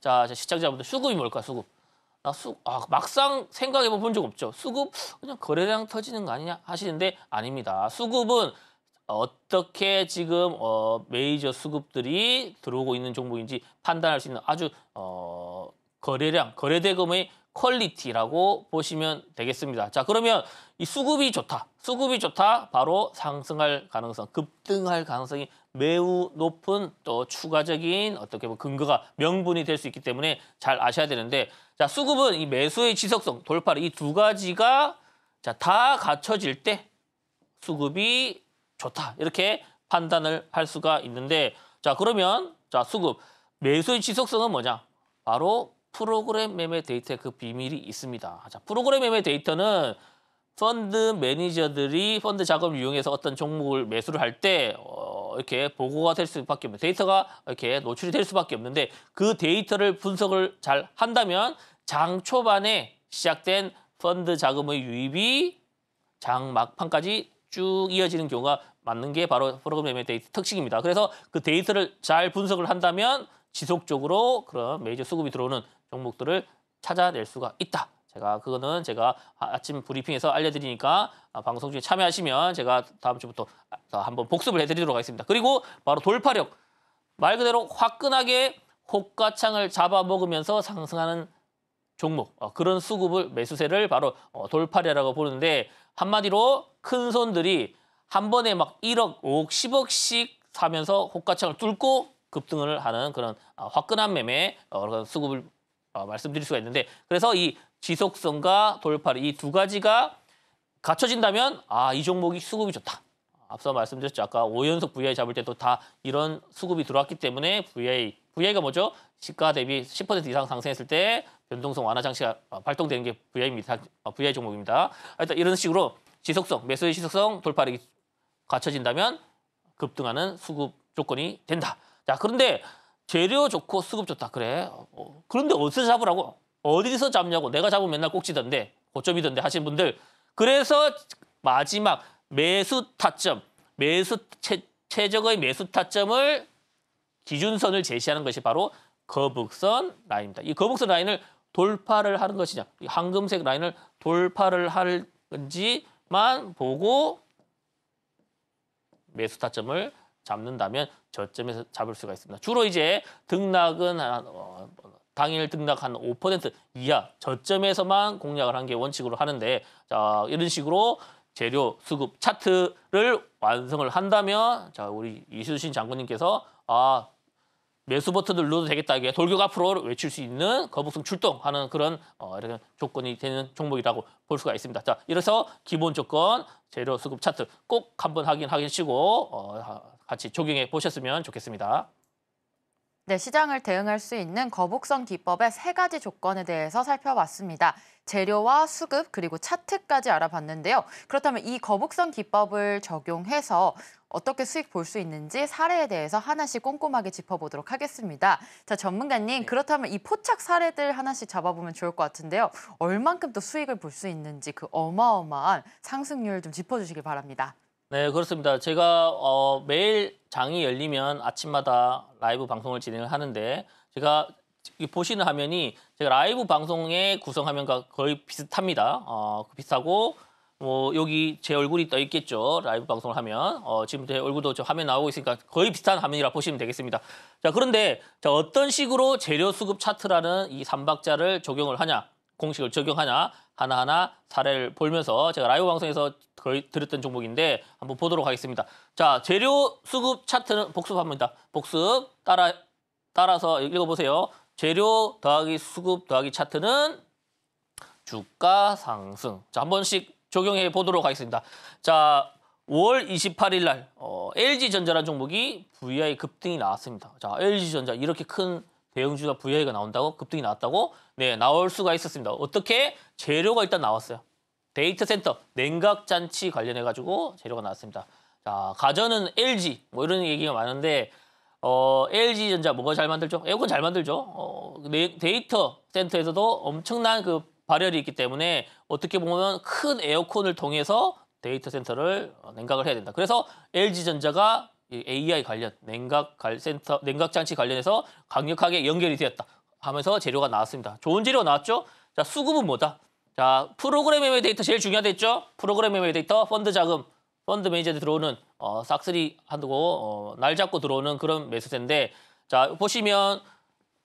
자 시청자분들 수급이 뭘까? 수급. 아, 수, 아, 막상 생각해 본 적 없죠. 수급 그냥 거래량 터지는 거 아니냐 하시는데 아닙니다. 수급은 어떻게 지금 어, 메이저 수급들이 들어오고 있는 종목인지 판단할 수 있는 아주 어, 거래량, 거래대금의 퀄리티라고 보시면 되겠습니다. 자 그러면 이 수급이 좋다. 수급이 좋다. 바로 상승할 가능성, 급등할 가능성이 매우 높은 또 추가적인 어떻게 보면 근거가 명분이 될 수 있기 때문에 잘 아셔야 되는데 자, 수급은 이 매수의 지속성, 돌파를 이 두 가지가 자, 다 갖춰질 때 수급이 좋다. 이렇게 판단을 할 수가 있는데 자, 그러면 자, 수급 매수의 지속성은 뭐냐? 바로 프로그램 매매 데이터의 그 비밀이 있습니다. 자, 프로그램 매매 데이터는 펀드 매니저들이 펀드 자금을 이용해서 어떤 종목을 매수를 할때 어, 이렇게 보고가 될 수밖에 없는 데이터가 이렇게 노출이 될 수밖에 없는데 그 데이터를 분석을 잘 한다면 장 초반에 시작된 펀드 자금의 유입이 장 막판까지 쭉 이어지는 경우가 맞는 게 바로 프로그램 의 데이터 특징입니다. 그래서 그 데이터를 잘 분석을 한다면 지속적으로 그런 메이저 수급이 들어오는 종목들을 찾아낼 수가 있다. 제가 그거는 제가 아, 아침 브리핑에서 알려드리니까 아, 방송 중에 참여하시면 제가 다음 주부터 아, 한번 복습을 해드리도록 하겠습니다. 그리고 바로 돌파력 말 그대로 화끈하게 호가창을 잡아먹으면서 상승하는 종목 어, 그런 수급을 매수세를 바로 어, 돌파례라고 보는데 한마디로 큰 손들이 한 번에 막 1억, 5억, 10억씩 사면서 호가창을 뚫고 급등을 하는 그런 화끈한 매매 어, 그런 수급을 말씀드릴 수가 있는데 그래서 이 지속성과 돌파리 이두 가지가 갖춰진다면 아 이 종목이 수급이 좋다. 앞서 말씀드렸죠. 아까 5연속 VI 잡을 때도 다 이런 수급이 들어왔기 때문에 VI, VI가 뭐죠? 시가 대비 10% 이상 상승했을 때 변동성 완화 장치가 어, 발동되는 게 VI입니다. VI 어, 종목입니다. 일단 이런 식으로 지속성, 매수의 지속성, 돌파력이 갖춰진다면 급등하는 수급 조건이 된다. 자, 그런데 재료 좋고 수급 좋다. 그래. 어, 그런데 어디서 잡으라고? 어디서 잡냐고 내가 잡으면 맨날 꼭지던데 고점이던데 하신 분들 그래서 마지막 매수 타점 매수 최, 최적의 매수 타점을 기준선을 제시하는 것이 바로 거북선 라인입니다. 이 거북선 라인을 돌파를 하는 것이냐 이 황금색 라인을 돌파를 할 건지만 보고 매수 타점을 잡는다면 저점에서 잡을 수가 있습니다. 주로 이제 등락은 한 어, 당일 등락 한 5% 이하 저점에서만 공략을 한 게 원칙으로 하는데 자 이런 식으로 재료 수급 차트를 완성을 한다면 자 우리 이수신 장군님께서 아 매수 버튼을 눌러도 되겠다 이게 돌격 앞으로 외칠 수 있는 거북선 출동하는 그런 어, 이런 조건이 되는 종목이라고 볼 수가 있습니다. 자 이래서 기본 조건 재료 수급 차트 꼭 한번 확인하시고 어, 같이 적용해 보셨으면 좋겠습니다. 네, 시장을 대응할 수 있는 거북선 기법의 세 가지 조건에 대해서 살펴봤습니다. 재료와 수급 그리고 차트까지 알아봤는데요. 그렇다면 이 거북선 기법을 적용해서 어떻게 수익 볼 수 있는지 사례에 대해서 하나씩 꼼꼼하게 짚어보도록 하겠습니다. 자, 전문가님 네. 그렇다면 이 포착 사례들 하나씩 잡아보면 좋을 것 같은데요. 얼만큼 또 수익을 볼 수 있는지 그 어마어마한 상승률 좀 짚어주시길 바랍니다. 네, 그렇습니다. 제가 어, 매일 장이 열리면 아침마다 라이브 방송을 진행을 하는데 제가 보시는 화면이 제가 라이브 방송의 구성 화면과 거의 비슷합니다. 어, 비슷하고 뭐 여기 제 얼굴이 떠 있겠죠. 라이브 방송을 하면 어, 지금 제 얼굴도 저 화면 나오고 있으니까 거의 비슷한 화면이라 보시면 되겠습니다. 자 그런데 자, 어떤 식으로 재료 수급 차트라는 이 삼박자를 적용을 하냐 공식을 적용하냐 하나하나 사례를 보면서 제가 라이브 방송에서 거의 드렸던 종목인데 한번 보도록 하겠습니다. 자, 재료 수급 차트는 복습합니다. 복습 따라 따라서 읽어보세요. 재료 더하기 수급 더하기 차트는 주가 상승. 자, 한 번씩 적용해 보도록 하겠습니다. 자, 5월 28일 날 어, l g 전자란 종목이 VI 급등이 나왔습니다. 자, LG전자 이렇게 큰 대형주가 VI가 나온다고? 급등이 나왔다고? 네, 나올 수가 있었습니다. 어떻게? 재료가 일단 나왔어요. 데이터 센터, 냉각잔치 관련해가지고 재료가 나왔습니다. 자, 가전은 LG, 뭐 이런 얘기가 많은데, 어, LG전자 뭐가 잘 만들죠? 에어컨 잘 만들죠? 어, 네, 데이터 센터에서도 엄청난 그 발열이 있기 때문에 어떻게 보면 큰 에어컨을 통해서 데이터 센터를 어, 냉각을 해야 된다. 그래서 LG전자가 AI 관련 냉각 갈 센터 냉각 장치 관련해서 강력하게 연결이 되었다 하면서 재료가 나왔습니다. 좋은 재료 나왔죠? 자, 수급은 뭐다? 자, 프로그램 매매 데이터 제일 중요하겠죠 프로그램 매매 데이터 펀드 자금 펀드 매니저들 들어오는 어, 싹쓸이 한다고 어, 날 잡고 들어오는 그런 매수세인데 자, 보시면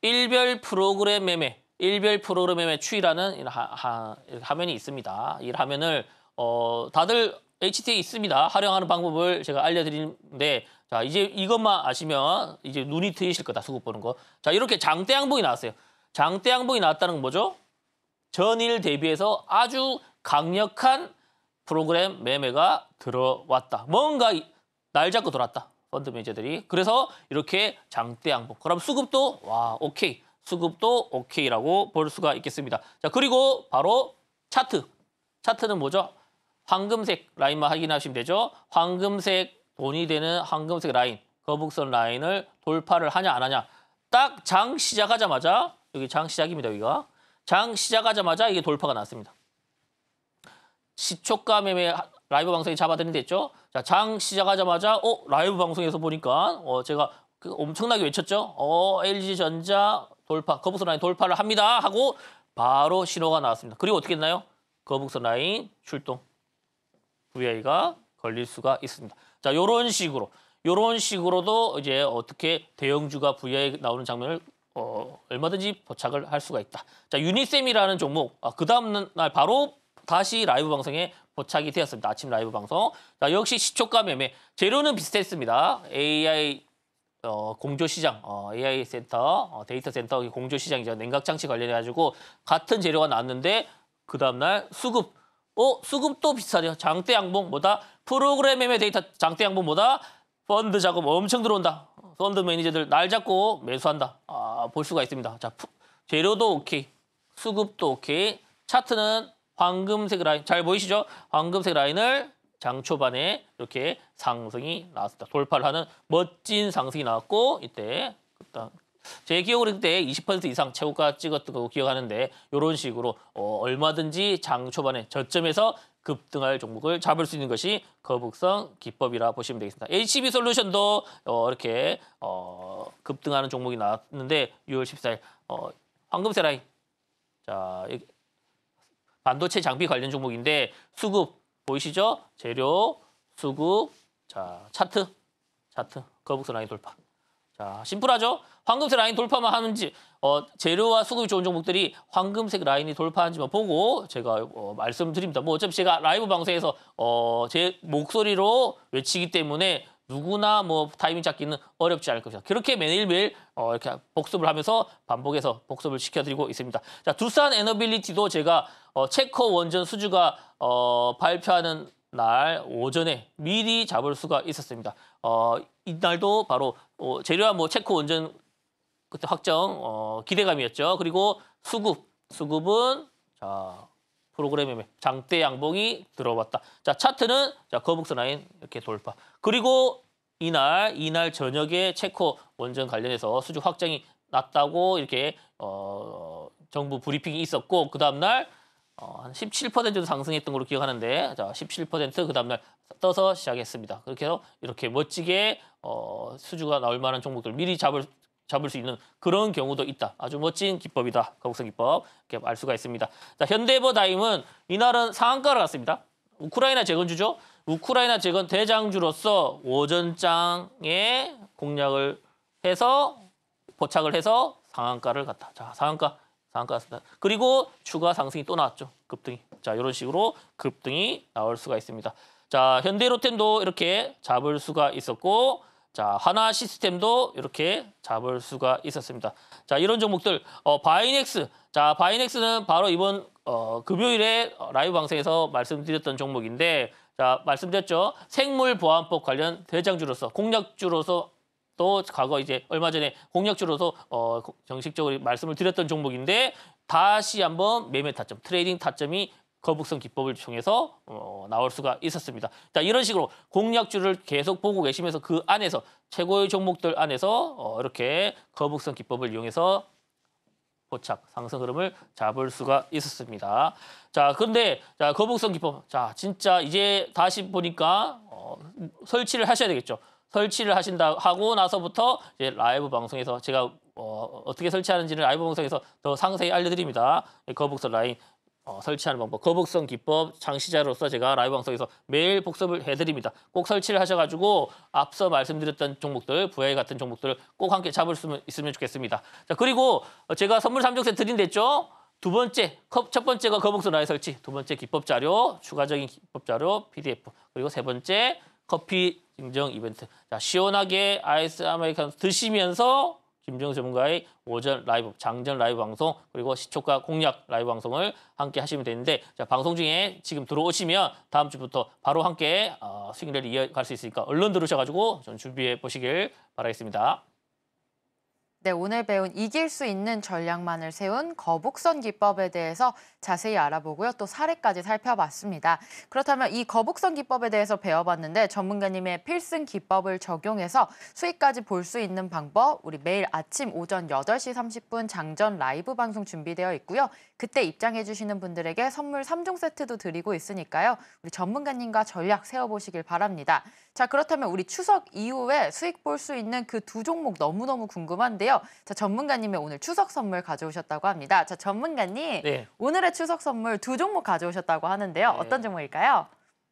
일별 프로그램 매매 일별 프로그램 매매 추이라는 이런 하, 하, 화면이 있습니다. 이 화면을 어, 다들 HT에 있습니다. 활용하는 방법을 제가 알려드리는데 자 이제 이것만 아시면 이제 눈이 트이실 거다 수급 보는 거. 자 이렇게 장대 양봉이 나왔어요. 장대 양봉이 나왔다는 건 뭐죠? 전일 대비해서 아주 강력한 프로그램 매매가 들어왔다. 뭔가 날 잡고 돌았다. 펀드 매니저들이. 그래서 이렇게 장대 양봉. 그럼 수급도 와 오케이. 수급도 오케이라고 볼 수가 있겠습니다. 자 그리고 바로 차트. 차트는 뭐죠? 황금색 라인만 확인하시면 되죠. 황금색 돈이 되는 황금색 라인, 거북선 라인을 돌파를 하냐 안 하냐. 딱 장 시작하자마자 여기 장 시작입니다. 여기가. 장 시작하자마자 이게 돌파가 났습니다. 시초가 매매 라이브 방송에 잡아드린 데죠 자, 장 시작하자마자 어 라이브 방송에서 보니까 어 제가 그 엄청나게 외쳤죠. 어 LG 전자 돌파 거북선 라인 돌파를 합니다 하고 바로 신호가 나왔습니다. 그리고 어떻게 했나요? 거북선 라인 출동. VI가 걸릴 수가 있습니다. 자, 요런 식으로 요런 식으로도 이제 어떻게 대형주가 VI 나오는 장면을 어, 얼마든지 포착을 할 수가 있다. 자, 유니쌤이라는 종목 아, 그 다음 날 바로 다시 라이브 방송에 포착이 되었습니다. 아침 라이브 방송. 자, 역시 시초가 매매. 재료는 비슷했습니다. AI 어, 공조시장, 어, AI 센터, 어, 데이터 센터 공조시장이죠. 냉각 장치 관련해 가지고 같은 재료가 나왔는데 그 다음 날 수급 어, 수급도 비싸죠. 장대 양봉 뭐다? 프로그램 의 데이터 장대 양봉 뭐다? 펀드 자금 엄청 들어온다. 펀드 매니저들 날 잡고 매수한다. 아, 볼 수가 있습니다. 자, 푸, 재료도 오케이. 수급도 오케이. 차트는 황금색 라인 잘 보이시죠? 황금색 라인을 장 초반에 이렇게 상승이 나왔습니다. 돌파를 하는 멋진 상승이 나왔고 이때 그다음 제 기억으로 그때 20% 이상 최고가 찍었던 거 기억하는데 이런 식으로 어, 얼마든지 장 초반에 저점에서 급등할 종목을 잡을 수 있는 것이 거북성 기법이라 보시면 되겠습니다. HB e 솔루션도 어, 이렇게 어, 급등하는 종목이 나왔는데 6월 14일 어, 황금세 라인 자 반도체 장비 관련 종목인데 수급 보이시죠? 재료, 수급, 자 차트, 차트 거북선 라인 돌파. 자, 심플하죠? 황금색 라인 돌파만 하는지 어, 재료와 수급이 좋은 종목들이 황금색 라인이 돌파한지만 보고 제가 어, 말씀드립니다. 뭐 어차피 제가 라이브 방송에서 어, 제 목소리로 외치기 때문에 누구나 뭐 타이밍 잡기는 어렵지 않을 것이다. 그렇게 매일매일 어, 이렇게 복습을 하면서 반복해서 복습을 시켜드리고 있습니다. 자, 두산 에너빌리티도 제가 어, 체커 원전 수주가 어, 발표하는 날 오전에 미리 잡을 수가 있었습니다. 어, 이날도 바로 어, 재료와 뭐 체코 원전 그때 확정 어, 기대감이었죠. 그리고 수급 수급은 자 프로그램에 장대 양봉이 들어왔다. 자 차트는 자 거북선 라인 이렇게 돌파. 그리고 이날 이날 저녁에 체코 원전 관련해서 수주 확정이 났다고 이렇게 어, 정부 브리핑이 있었고 그 다음 날 어, 한17% 정도 상승했던 걸로 기억하는데 자 17%그 다음날 떠서 시작했습니다. 그렇게 해서 이렇게 멋지게 어, 수주가 나올 만한 종목들 미리 잡을 잡을 수 있는 그런 경우도 있다. 아주 멋진 기법이다. 거북선 기법 이렇게 알 수가 있습니다. 자 현대버다임은 이날은 상한가를 갔습니다. 우크라이나 재건주죠. 우크라이나 재건 대장주로서 오전장에 공략을 해서 포착을 해서 상한가를 갔다. 자 상한가 상한가니다 그리고 추가 상승이 또 나왔죠. 급등이. 자, 이런 식으로 급등이 나올 수가 있습니다. 자, 현대로템도 이렇게 잡을 수가 있었고 자, 하나 시스템도 이렇게 잡을 수가 있었습니다. 자, 이런 종목들 어, 바이넥스. 자, 바이넥스는 바로 이번 어, 금요일에 라이브 방송에서 말씀드렸던 종목인데 자, 말씀드렸죠. 생물 보안법 관련 대장주로서 공략주로서 또 과거 이제 얼마 전에 공략주로서 어, 정식적으로 말씀을 드렸던 종목인데 다시 한번 매매 타점, 트레이딩 타점이 거북선 기법을 통해서 어, 나올 수가 있었습니다. 자 이런 식으로 공략주를 계속 보고 계시면서 그 안에서 최고의 종목들 안에서 어, 이렇게 거북선 기법을 이용해서 포착 상승 흐름을 잡을 수가 있었습니다. 자 그런데 자 거북선 기법 자 진짜 이제 다시 보니까 어, 설치를 하셔야 되겠죠. 설치를 하신다 하고 나서부터 이제 라이브 방송에서 제가 어, 어떻게 설치하는지를 라이브 방송에서 더 상세히 알려드립니다. 예, 거북선 라인 어, 설치하는 방법, 거북선 기법 장시자로서 제가 라이브 방송에서 매일 복습을 해드립니다. 꼭 설치를 하셔가지고 앞서 말씀드렸던 종목들, 부해 같은 종목들을 꼭 함께 잡을 수 있으면 좋겠습니다. 자 그리고 어, 제가 선물 삼종 세트 린댔죠두 번째, 첫 번째가 거북선 라인 설치, 두 번째 기법 자료, 추가적인 기법 자료, PDF, 그리고 세 번째 커피 인정 이벤트. 자, 시원하게 아이스 아메리카노 드시면서 김정우 전문가의 오전 라이브, 장전 라이브 방송 그리고 시초가 공략 라이브 방송을 함께 하시면 되는데 자, 방송 중에 지금 들어오시면 다음 주부터 바로 함께 어, 스윙 승리를 이어갈 수 있으니까 얼른 들으셔가지고좀 준비해 보시길 바라겠습니다. 네, 오늘 배운 이길 수 있는 전략만을 세운 거북선 기법에 대해서 자세히 알아보고요. 또 사례까지 살펴봤습니다. 그렇다면 이 거북선 기법에 대해서 배워봤는데 전문가님의 필승 기법을 적용해서 수익까지 볼 수 있는 방법 우리 매일 아침 오전 8시 30분 장전 라이브 방송 준비되어 있고요. 그때 입장해 주시는 분들에게 선물 3종 세트도 드리고 있으니까요. 우리 전문가님과 전략 세워보시길 바랍니다. 자 그렇다면 우리 추석 이후에 수익 볼 수 있는 그 두 종목 너무너무 궁금한데요. 자 전문가님의 오늘 추석 선물 가져오셨다고 합니다. 자 전문가님 네. 오늘의 추석 선물 두 종목 가져오셨다고 하는데요. 네. 어떤 종목일까요?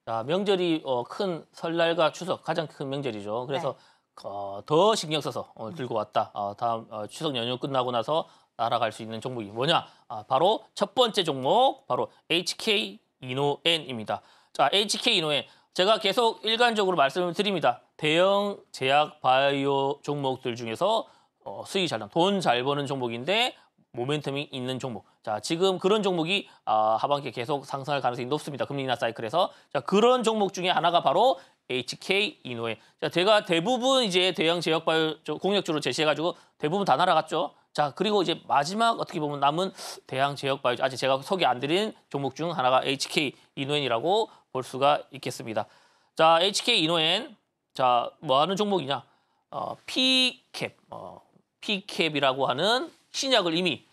자 명절이 어, 큰 설날과 추석 가장 큰 명절이죠. 그래서 네. 어, 더 신경 써서 오늘 들고 왔다. 어, 다음 어, 추석 연휴 끝나고 나서 알아갈 수 있는 종목이 뭐냐? 아, 바로 첫 번째 종목, 바로 HK 이노엔입니다. 자, HK 이노엔. 제가 계속 일관적으로 말씀을 드립니다. 대형 제약 바이오 종목들 중에서 어, 수익이 잘 나, 돈잘 버는 종목인데 모멘텀이 있는 종목. 자, 지금 그런 종목이 아, 하반기에 계속 상승할 가능성이 높습니다. 금리 나 사이클에서. 자, 그런 종목 중에 하나가 바로 HK 이노엔 자, 제가 대부분 이제 대형 제약 바이오 공략주로 제시해 가지고 대부분 다 날아갔죠. 자 그리고 이제 마지막 어떻게 보면 남은 대항 제역 바이오 아직 제가 소개 안 드린 종목 중 하나가 HK 이노엔이라고 볼 수가 있겠습니다. 자 HK 이노엔 자 뭐 하는 종목이냐? 어, P캡 어, P캡이라고 하는 신약을 이미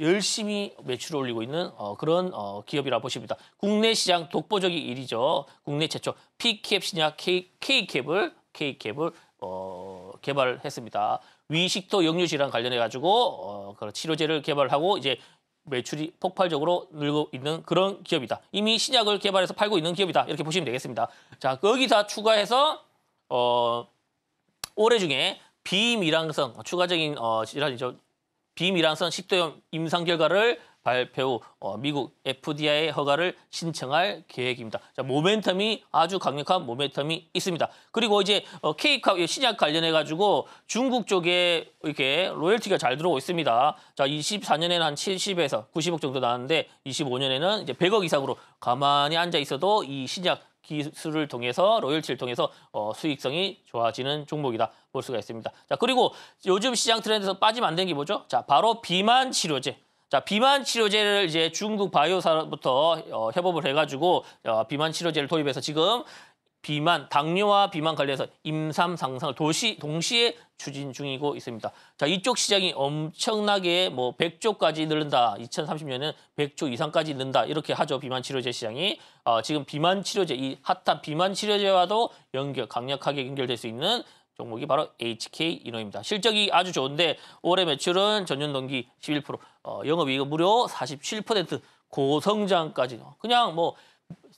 열심히 매출을 올리고 있는 어, 그런 어, 기업이라 보십니다. 국내 시장 독보적인 일이죠. 국내 최초 P캡 신약 K, K캡을 K캡을 어, 개발했습니다. 위식도 역류 질환 관련해 가지고 어, 그런 치료제를 개발하고 이제 매출이 폭발적으로 늘고 있는 그런 기업이다. 이미 신약을 개발해서 팔고 있는 기업이다. 이렇게 보시면 되겠습니다. 자, 거기다 추가해서 어 올해 중에 비밀항성 추가적인 어 질환이죠. 비밀항성 식도염 임상 결과를 발표 후 어, 미국 FDA의 허가를 신청할 계획입니다. 자, 모멘텀이 아주 강력한 모멘텀이 있습니다. 그리고 이제 케이크 어, 신약 관련해 가지고 중국 쪽에 이렇게 로열티가 잘 들어오고 있습니다. 자, 24년에는 한 70에서 90억 정도 나왔는데 25년에는 이제 100억 이상으로 가만히 앉아 있어도 이 신약 기술을 통해서 로열티를 통해서 어, 수익성이 좋아지는 종목이다 볼 수가 있습니다. 자 그리고 요즘 시장 트렌드에서 빠지면 안 되는 게 뭐죠? 자 바로 비만 치료제. 자 비만 치료제를 이제 중국 바이오사부터 어, 협업을 해가지고 어, 비만 치료제를 도입해서 지금 비만, 당뇨와 비만 관련해서 임산 상상을 도시, 동시에 추진 중이고 있습니다. 자, 이쪽 시장이 엄청나게 뭐 100조까지 늘른다. 2030년은 100조 이상까지 늘 는다. 이렇게 하죠. 비만 치료제 시장이. 어, 지금 비만 치료제, 이 핫한 비만 치료제와도 연결, 강력하게 연결될 수 있는 종목이 바로 HK 이호입니다 실적이 아주 좋은데 올해 매출은 전년 동기 11%, 어, 영업이익은 무려 47% 고성장까지 그냥 뭐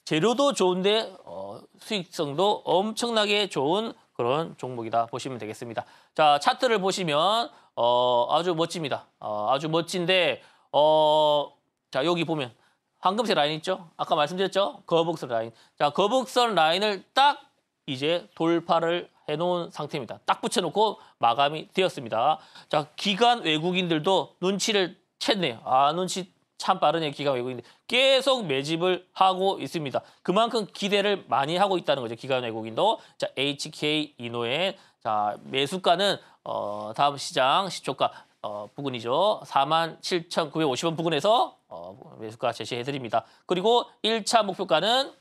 재료도 좋은데 어, 수익성도 엄청나게 좋은 그런 종목이다 보시면 되겠습니다. 자 차트를 보시면 어, 아주 멋집니다. 어, 아주 멋진데 어, 자 여기 보면 황금색 라인 있죠? 아까 말씀드렸죠? 거북선 라인. 자 거북선 라인을 딱 이제 돌파를 해놓은 상태입니다. 딱 붙여놓고 마감이 되었습니다. 자, 기간 외국인들도 눈치를 챘네요. 아, 눈치 참 빠르네요. 기간 외국인들. 계속 매집을 하고 있습니다. 그만큼 기대를 많이 하고 있다는 거죠. 기간 외국인도. 자, HK 이노의 자, 매수가는 어, 다음 시장 시초가 어, 부근이죠. 47,950원 부근에서 어, 매수가 제시해드립니다. 그리고 1차 목표가는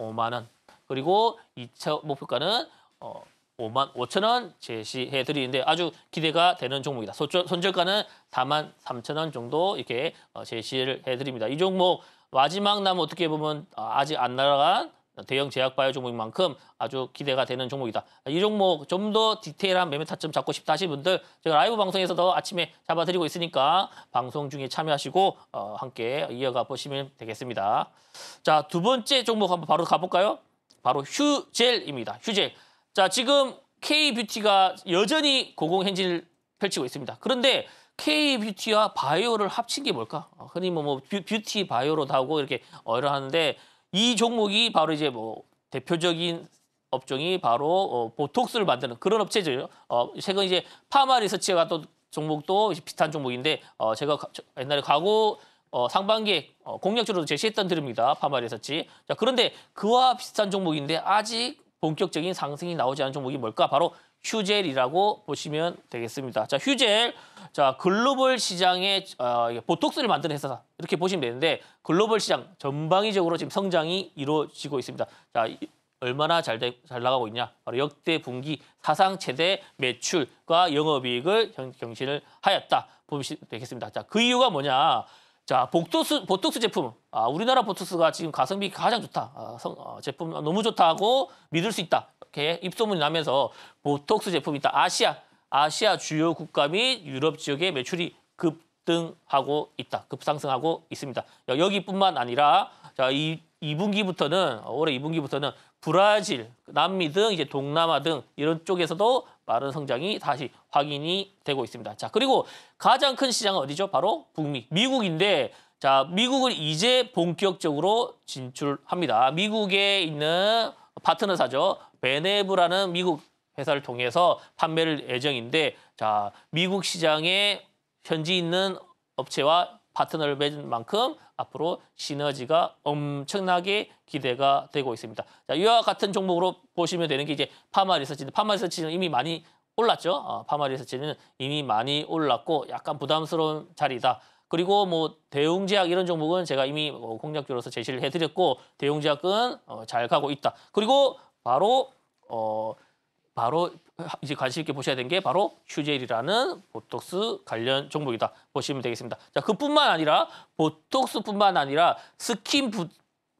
5만 원. 그리고 2차 목표가는 어, 5만 5천 원 제시해 드리는데 아주 기대가 되는 종목이다. 손절가는 4만 3천 원 정도 이렇게 어, 제시를 해 드립니다. 이 종목 마지막 남 어떻게 보면 아, 아직 안 날아간 대형 제약바이오 종목인 만큼 아주 기대가 되는 종목이다. 이 종목 좀 더 디테일한 매매 타점 잡고 싶다 하신 분들 제가 라이브 방송에서도 아침에 잡아드리고 있으니까 방송 중에 참여하시고 어, 함께 이어가 보시면 되겠습니다. 자, 두 번째 종목 한번 바로 가볼까요? 바로 휴젤입니다. 휴젤. 자, 지금 K뷰티가 여전히 고공 행진을 펼치고 있습니다. 그런데 K뷰티와 바이오를 합친 게 뭘까? 어, 흔히 뭐, 뭐 뷰, 티 바이오로 나오고 이렇게 어휘를 하는데 이 종목이 바로 이제 뭐 대표적인 업종이 바로 어, 보톡스를 만드는 그런 업체죠. 어, 최근 이제 파마 리서치가 또 종목도 비슷한 종목인데 어, 제가 가, 옛날에 과거 어, 상반기에 어, 공략적으로 제시했던 드립니다 파마리서치. 자, 그런데 그와 비슷한 종목인데 아직 본격적인 상승이 나오지 않은 종목이 뭘까? 바로 휴젤이라고 보시면 되겠습니다. 자, 휴젤. 자, 글로벌 시장에 어, 보톡스를 만드는 회사다. 이렇게 보시면 되는데 글로벌 시장 전방위적으로 지금 성장이 이루어지고 있습니다. 자, 이, 얼마나 잘, 되, 잘 나가고 있냐. 바로 역대 분기 사상 최대 매출과 영업이익을 경, 경신을 하였다. 보시면 되겠습니다. 자, 그 이유가 뭐냐. 자, 복토스, 보톡스 제품. 아, 우리나라 보톡스가 지금 가성비 가장 좋다. 아, 성, 어, 제품 너무 좋다고 믿을 수 있다. 이렇게 입소문이 나면서 보톡스 제품이 있다. 아시아, 아시아 주요 국가 및 유럽 지역의 매출이 급등하고 있다. 급상승하고 있습니다. 여기뿐만 아니라 자, 이 2분기부터는 올해 2분기부터는 브라질, 남미 등 이제 동남아 등 이런 쪽에서도 빠른 성장이 다시 확인이 되고 있습니다. 자, 그리고 가장 큰 시장은 어디죠? 바로 북미, 미국인데 자, 미국은 이제 본격적으로 진출합니다. 미국에 있는 파트너사죠. 베네브라는 미국 회사를 통해서 판매를 예정인데 자, 미국 시장에 현지 있는 업체와 파트너를 맺은 만큼 앞으로 시너지가 엄청나게 기대가 되고 있습니다. 자, 이와 같은 종목으로 보시면 되는 게 이제 파마 리서치인데 파마 리서치는 이미 많이 올랐죠. 어, 파마 리서치는 이미 많이 올랐고 약간 부담스러운 자리다. 그리고 뭐 대웅제약 이런 종목은 제가 이미 뭐 공략주로서 제시를 해드렸고 대웅제약은 어, 잘 가고 있다. 그리고 바로 어, 바로 이제 관심 있게 보셔야 되는 게 바로 휴젤이라는 보톡스 관련 종목이다 보시면 되겠습니다. 자 그뿐만 아니라 보톡스뿐만 아니라 스킨 부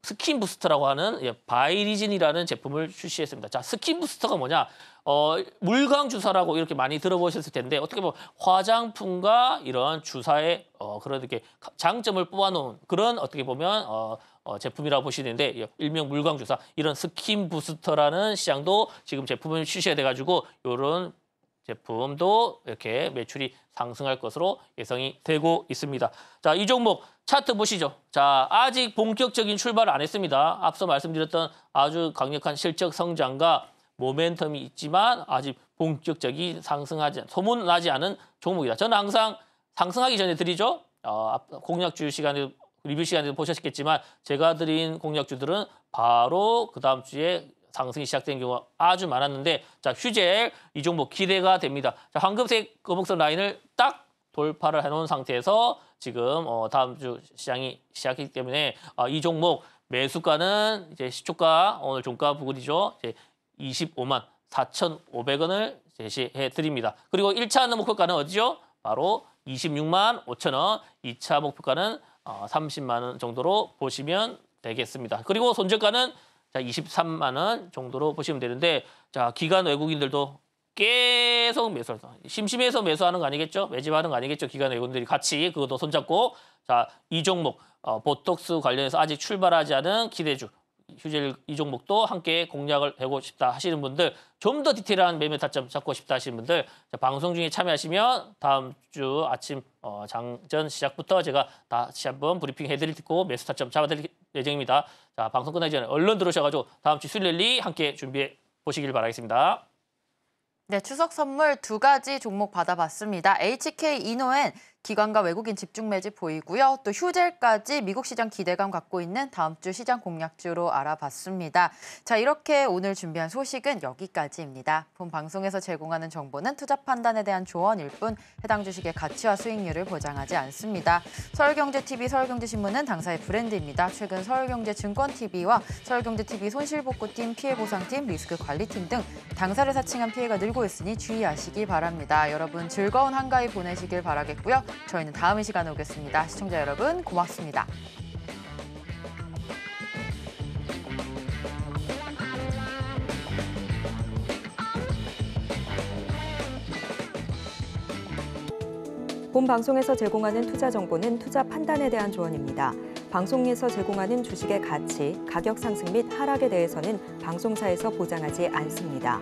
스킨 부스터라고 하는 예, 바이리진이라는 제품을 출시했습니다. 자 스킨 부스터가 뭐냐? 어, 물광 주사라고 이렇게 많이 들어보셨을 텐데 어떻게 보면 화장품과 이런 주사의 어, 그런 이렇게 장점을 뽑아놓은 그런 어떻게 보면 어, 어, 제품이라고 보시는데 예, 일명 물광 주사 이런 스킨 부스터라는 시장도 지금 제품을 출시해돼가지고 이런 제품도 이렇게 매출이 상승할 것으로 예상이 되고 있습니다. 자, 이 종목 차트 보시죠. 자, 아직 본격적인 출발을 안 했습니다. 앞서 말씀드렸던 아주 강력한 실적 성장과 모멘텀이 있지만 아직 본격적인 상승하지 소문나지 않은 종목이다. 저는 항상 상승하기 전에 드리죠. 어, 공략주 시간에 리뷰 시간에도 보셨겠지만 제가 드린 공략주들은 바로 그 다음 주에 상승이 시작된 경우가 아주 많았는데 자 휴젤 이 종목 기대가 됩니다. 자 황금색 거북선 라인을 딱 돌파를 해놓은 상태에서 지금 어, 다음 주 시장이 시작했기 때문에 어, 이 종목 매수가는 이제 시초가 오늘 종가 부근이죠. 이제 25만 4,500원을 제시해 드립니다. 그리고 1차 목표가는 어디죠? 바로 26만 5천 원, 2차 목표가는 30만 어, 원 정도로 보시면 되겠습니다. 그리고 손절가는 23만 원 정도로 보시면 되는데 자 기간 외국인들도 계속 매수를 심심해서 매수하는 거 아니겠죠? 매집하는 거 아니겠죠? 기간 외국인들이 같이 그것도 손잡고 자이 종목 어, 보톡스 관련해서 아직 출발하지 않은 기대주 휴젤이 종목도 함께 공략을 하고 싶다 하시는 분들 좀 더 디테일한 매매 타점 잡고 싶다 하시는 분들 방송 중에 참여하시면 다음 주 아침 어, 장전 시작부터 제가 다시 한번 브리핑 해드릴 테고 매수 타점 잡아드릴 예정입니다. 자 방송 끝나기 전에 얼른 들어오셔가지고 다음 주 수릴리 함께 준비해 보시길 바라겠습니다. 네, 추석 선물 두 가지 종목 받아봤습니다. HK 이노엔 기관과 외국인 집중 매집 보이고요. 또 휴젤까지 미국 시장 기대감 갖고 있는 다음 주 시장 공략주로 알아봤습니다. 자, 이렇게 오늘 준비한 소식은 여기까지입니다. 본 방송에서 제공하는 정보는 투자 판단에 대한 조언일 뿐 해당 주식의 가치와 수익률을 보장하지 않습니다. 서울경제TV, 서울경제신문은 당사의 브랜드입니다. 최근 서울경제증권TV와 서울경제TV 손실복구팀, 피해보상팀, 리스크관리팀 등 당사를 사칭한 피해가 늘고 있으니 주의하시기 바랍니다. 여러분 즐거운 한가위 보내시길 바라겠고요. 저희는 다음 이 시간에 오겠습니다. 시청자 여러분 고맙습니다. 본 방송에서 제공하는 투자 정보는 투자 판단에 대한 조언입니다. 방송에서 제공하는 주식의 가치, 가격 상승 및 하락에 대해서는 방송사에서 보장하지 않습니다.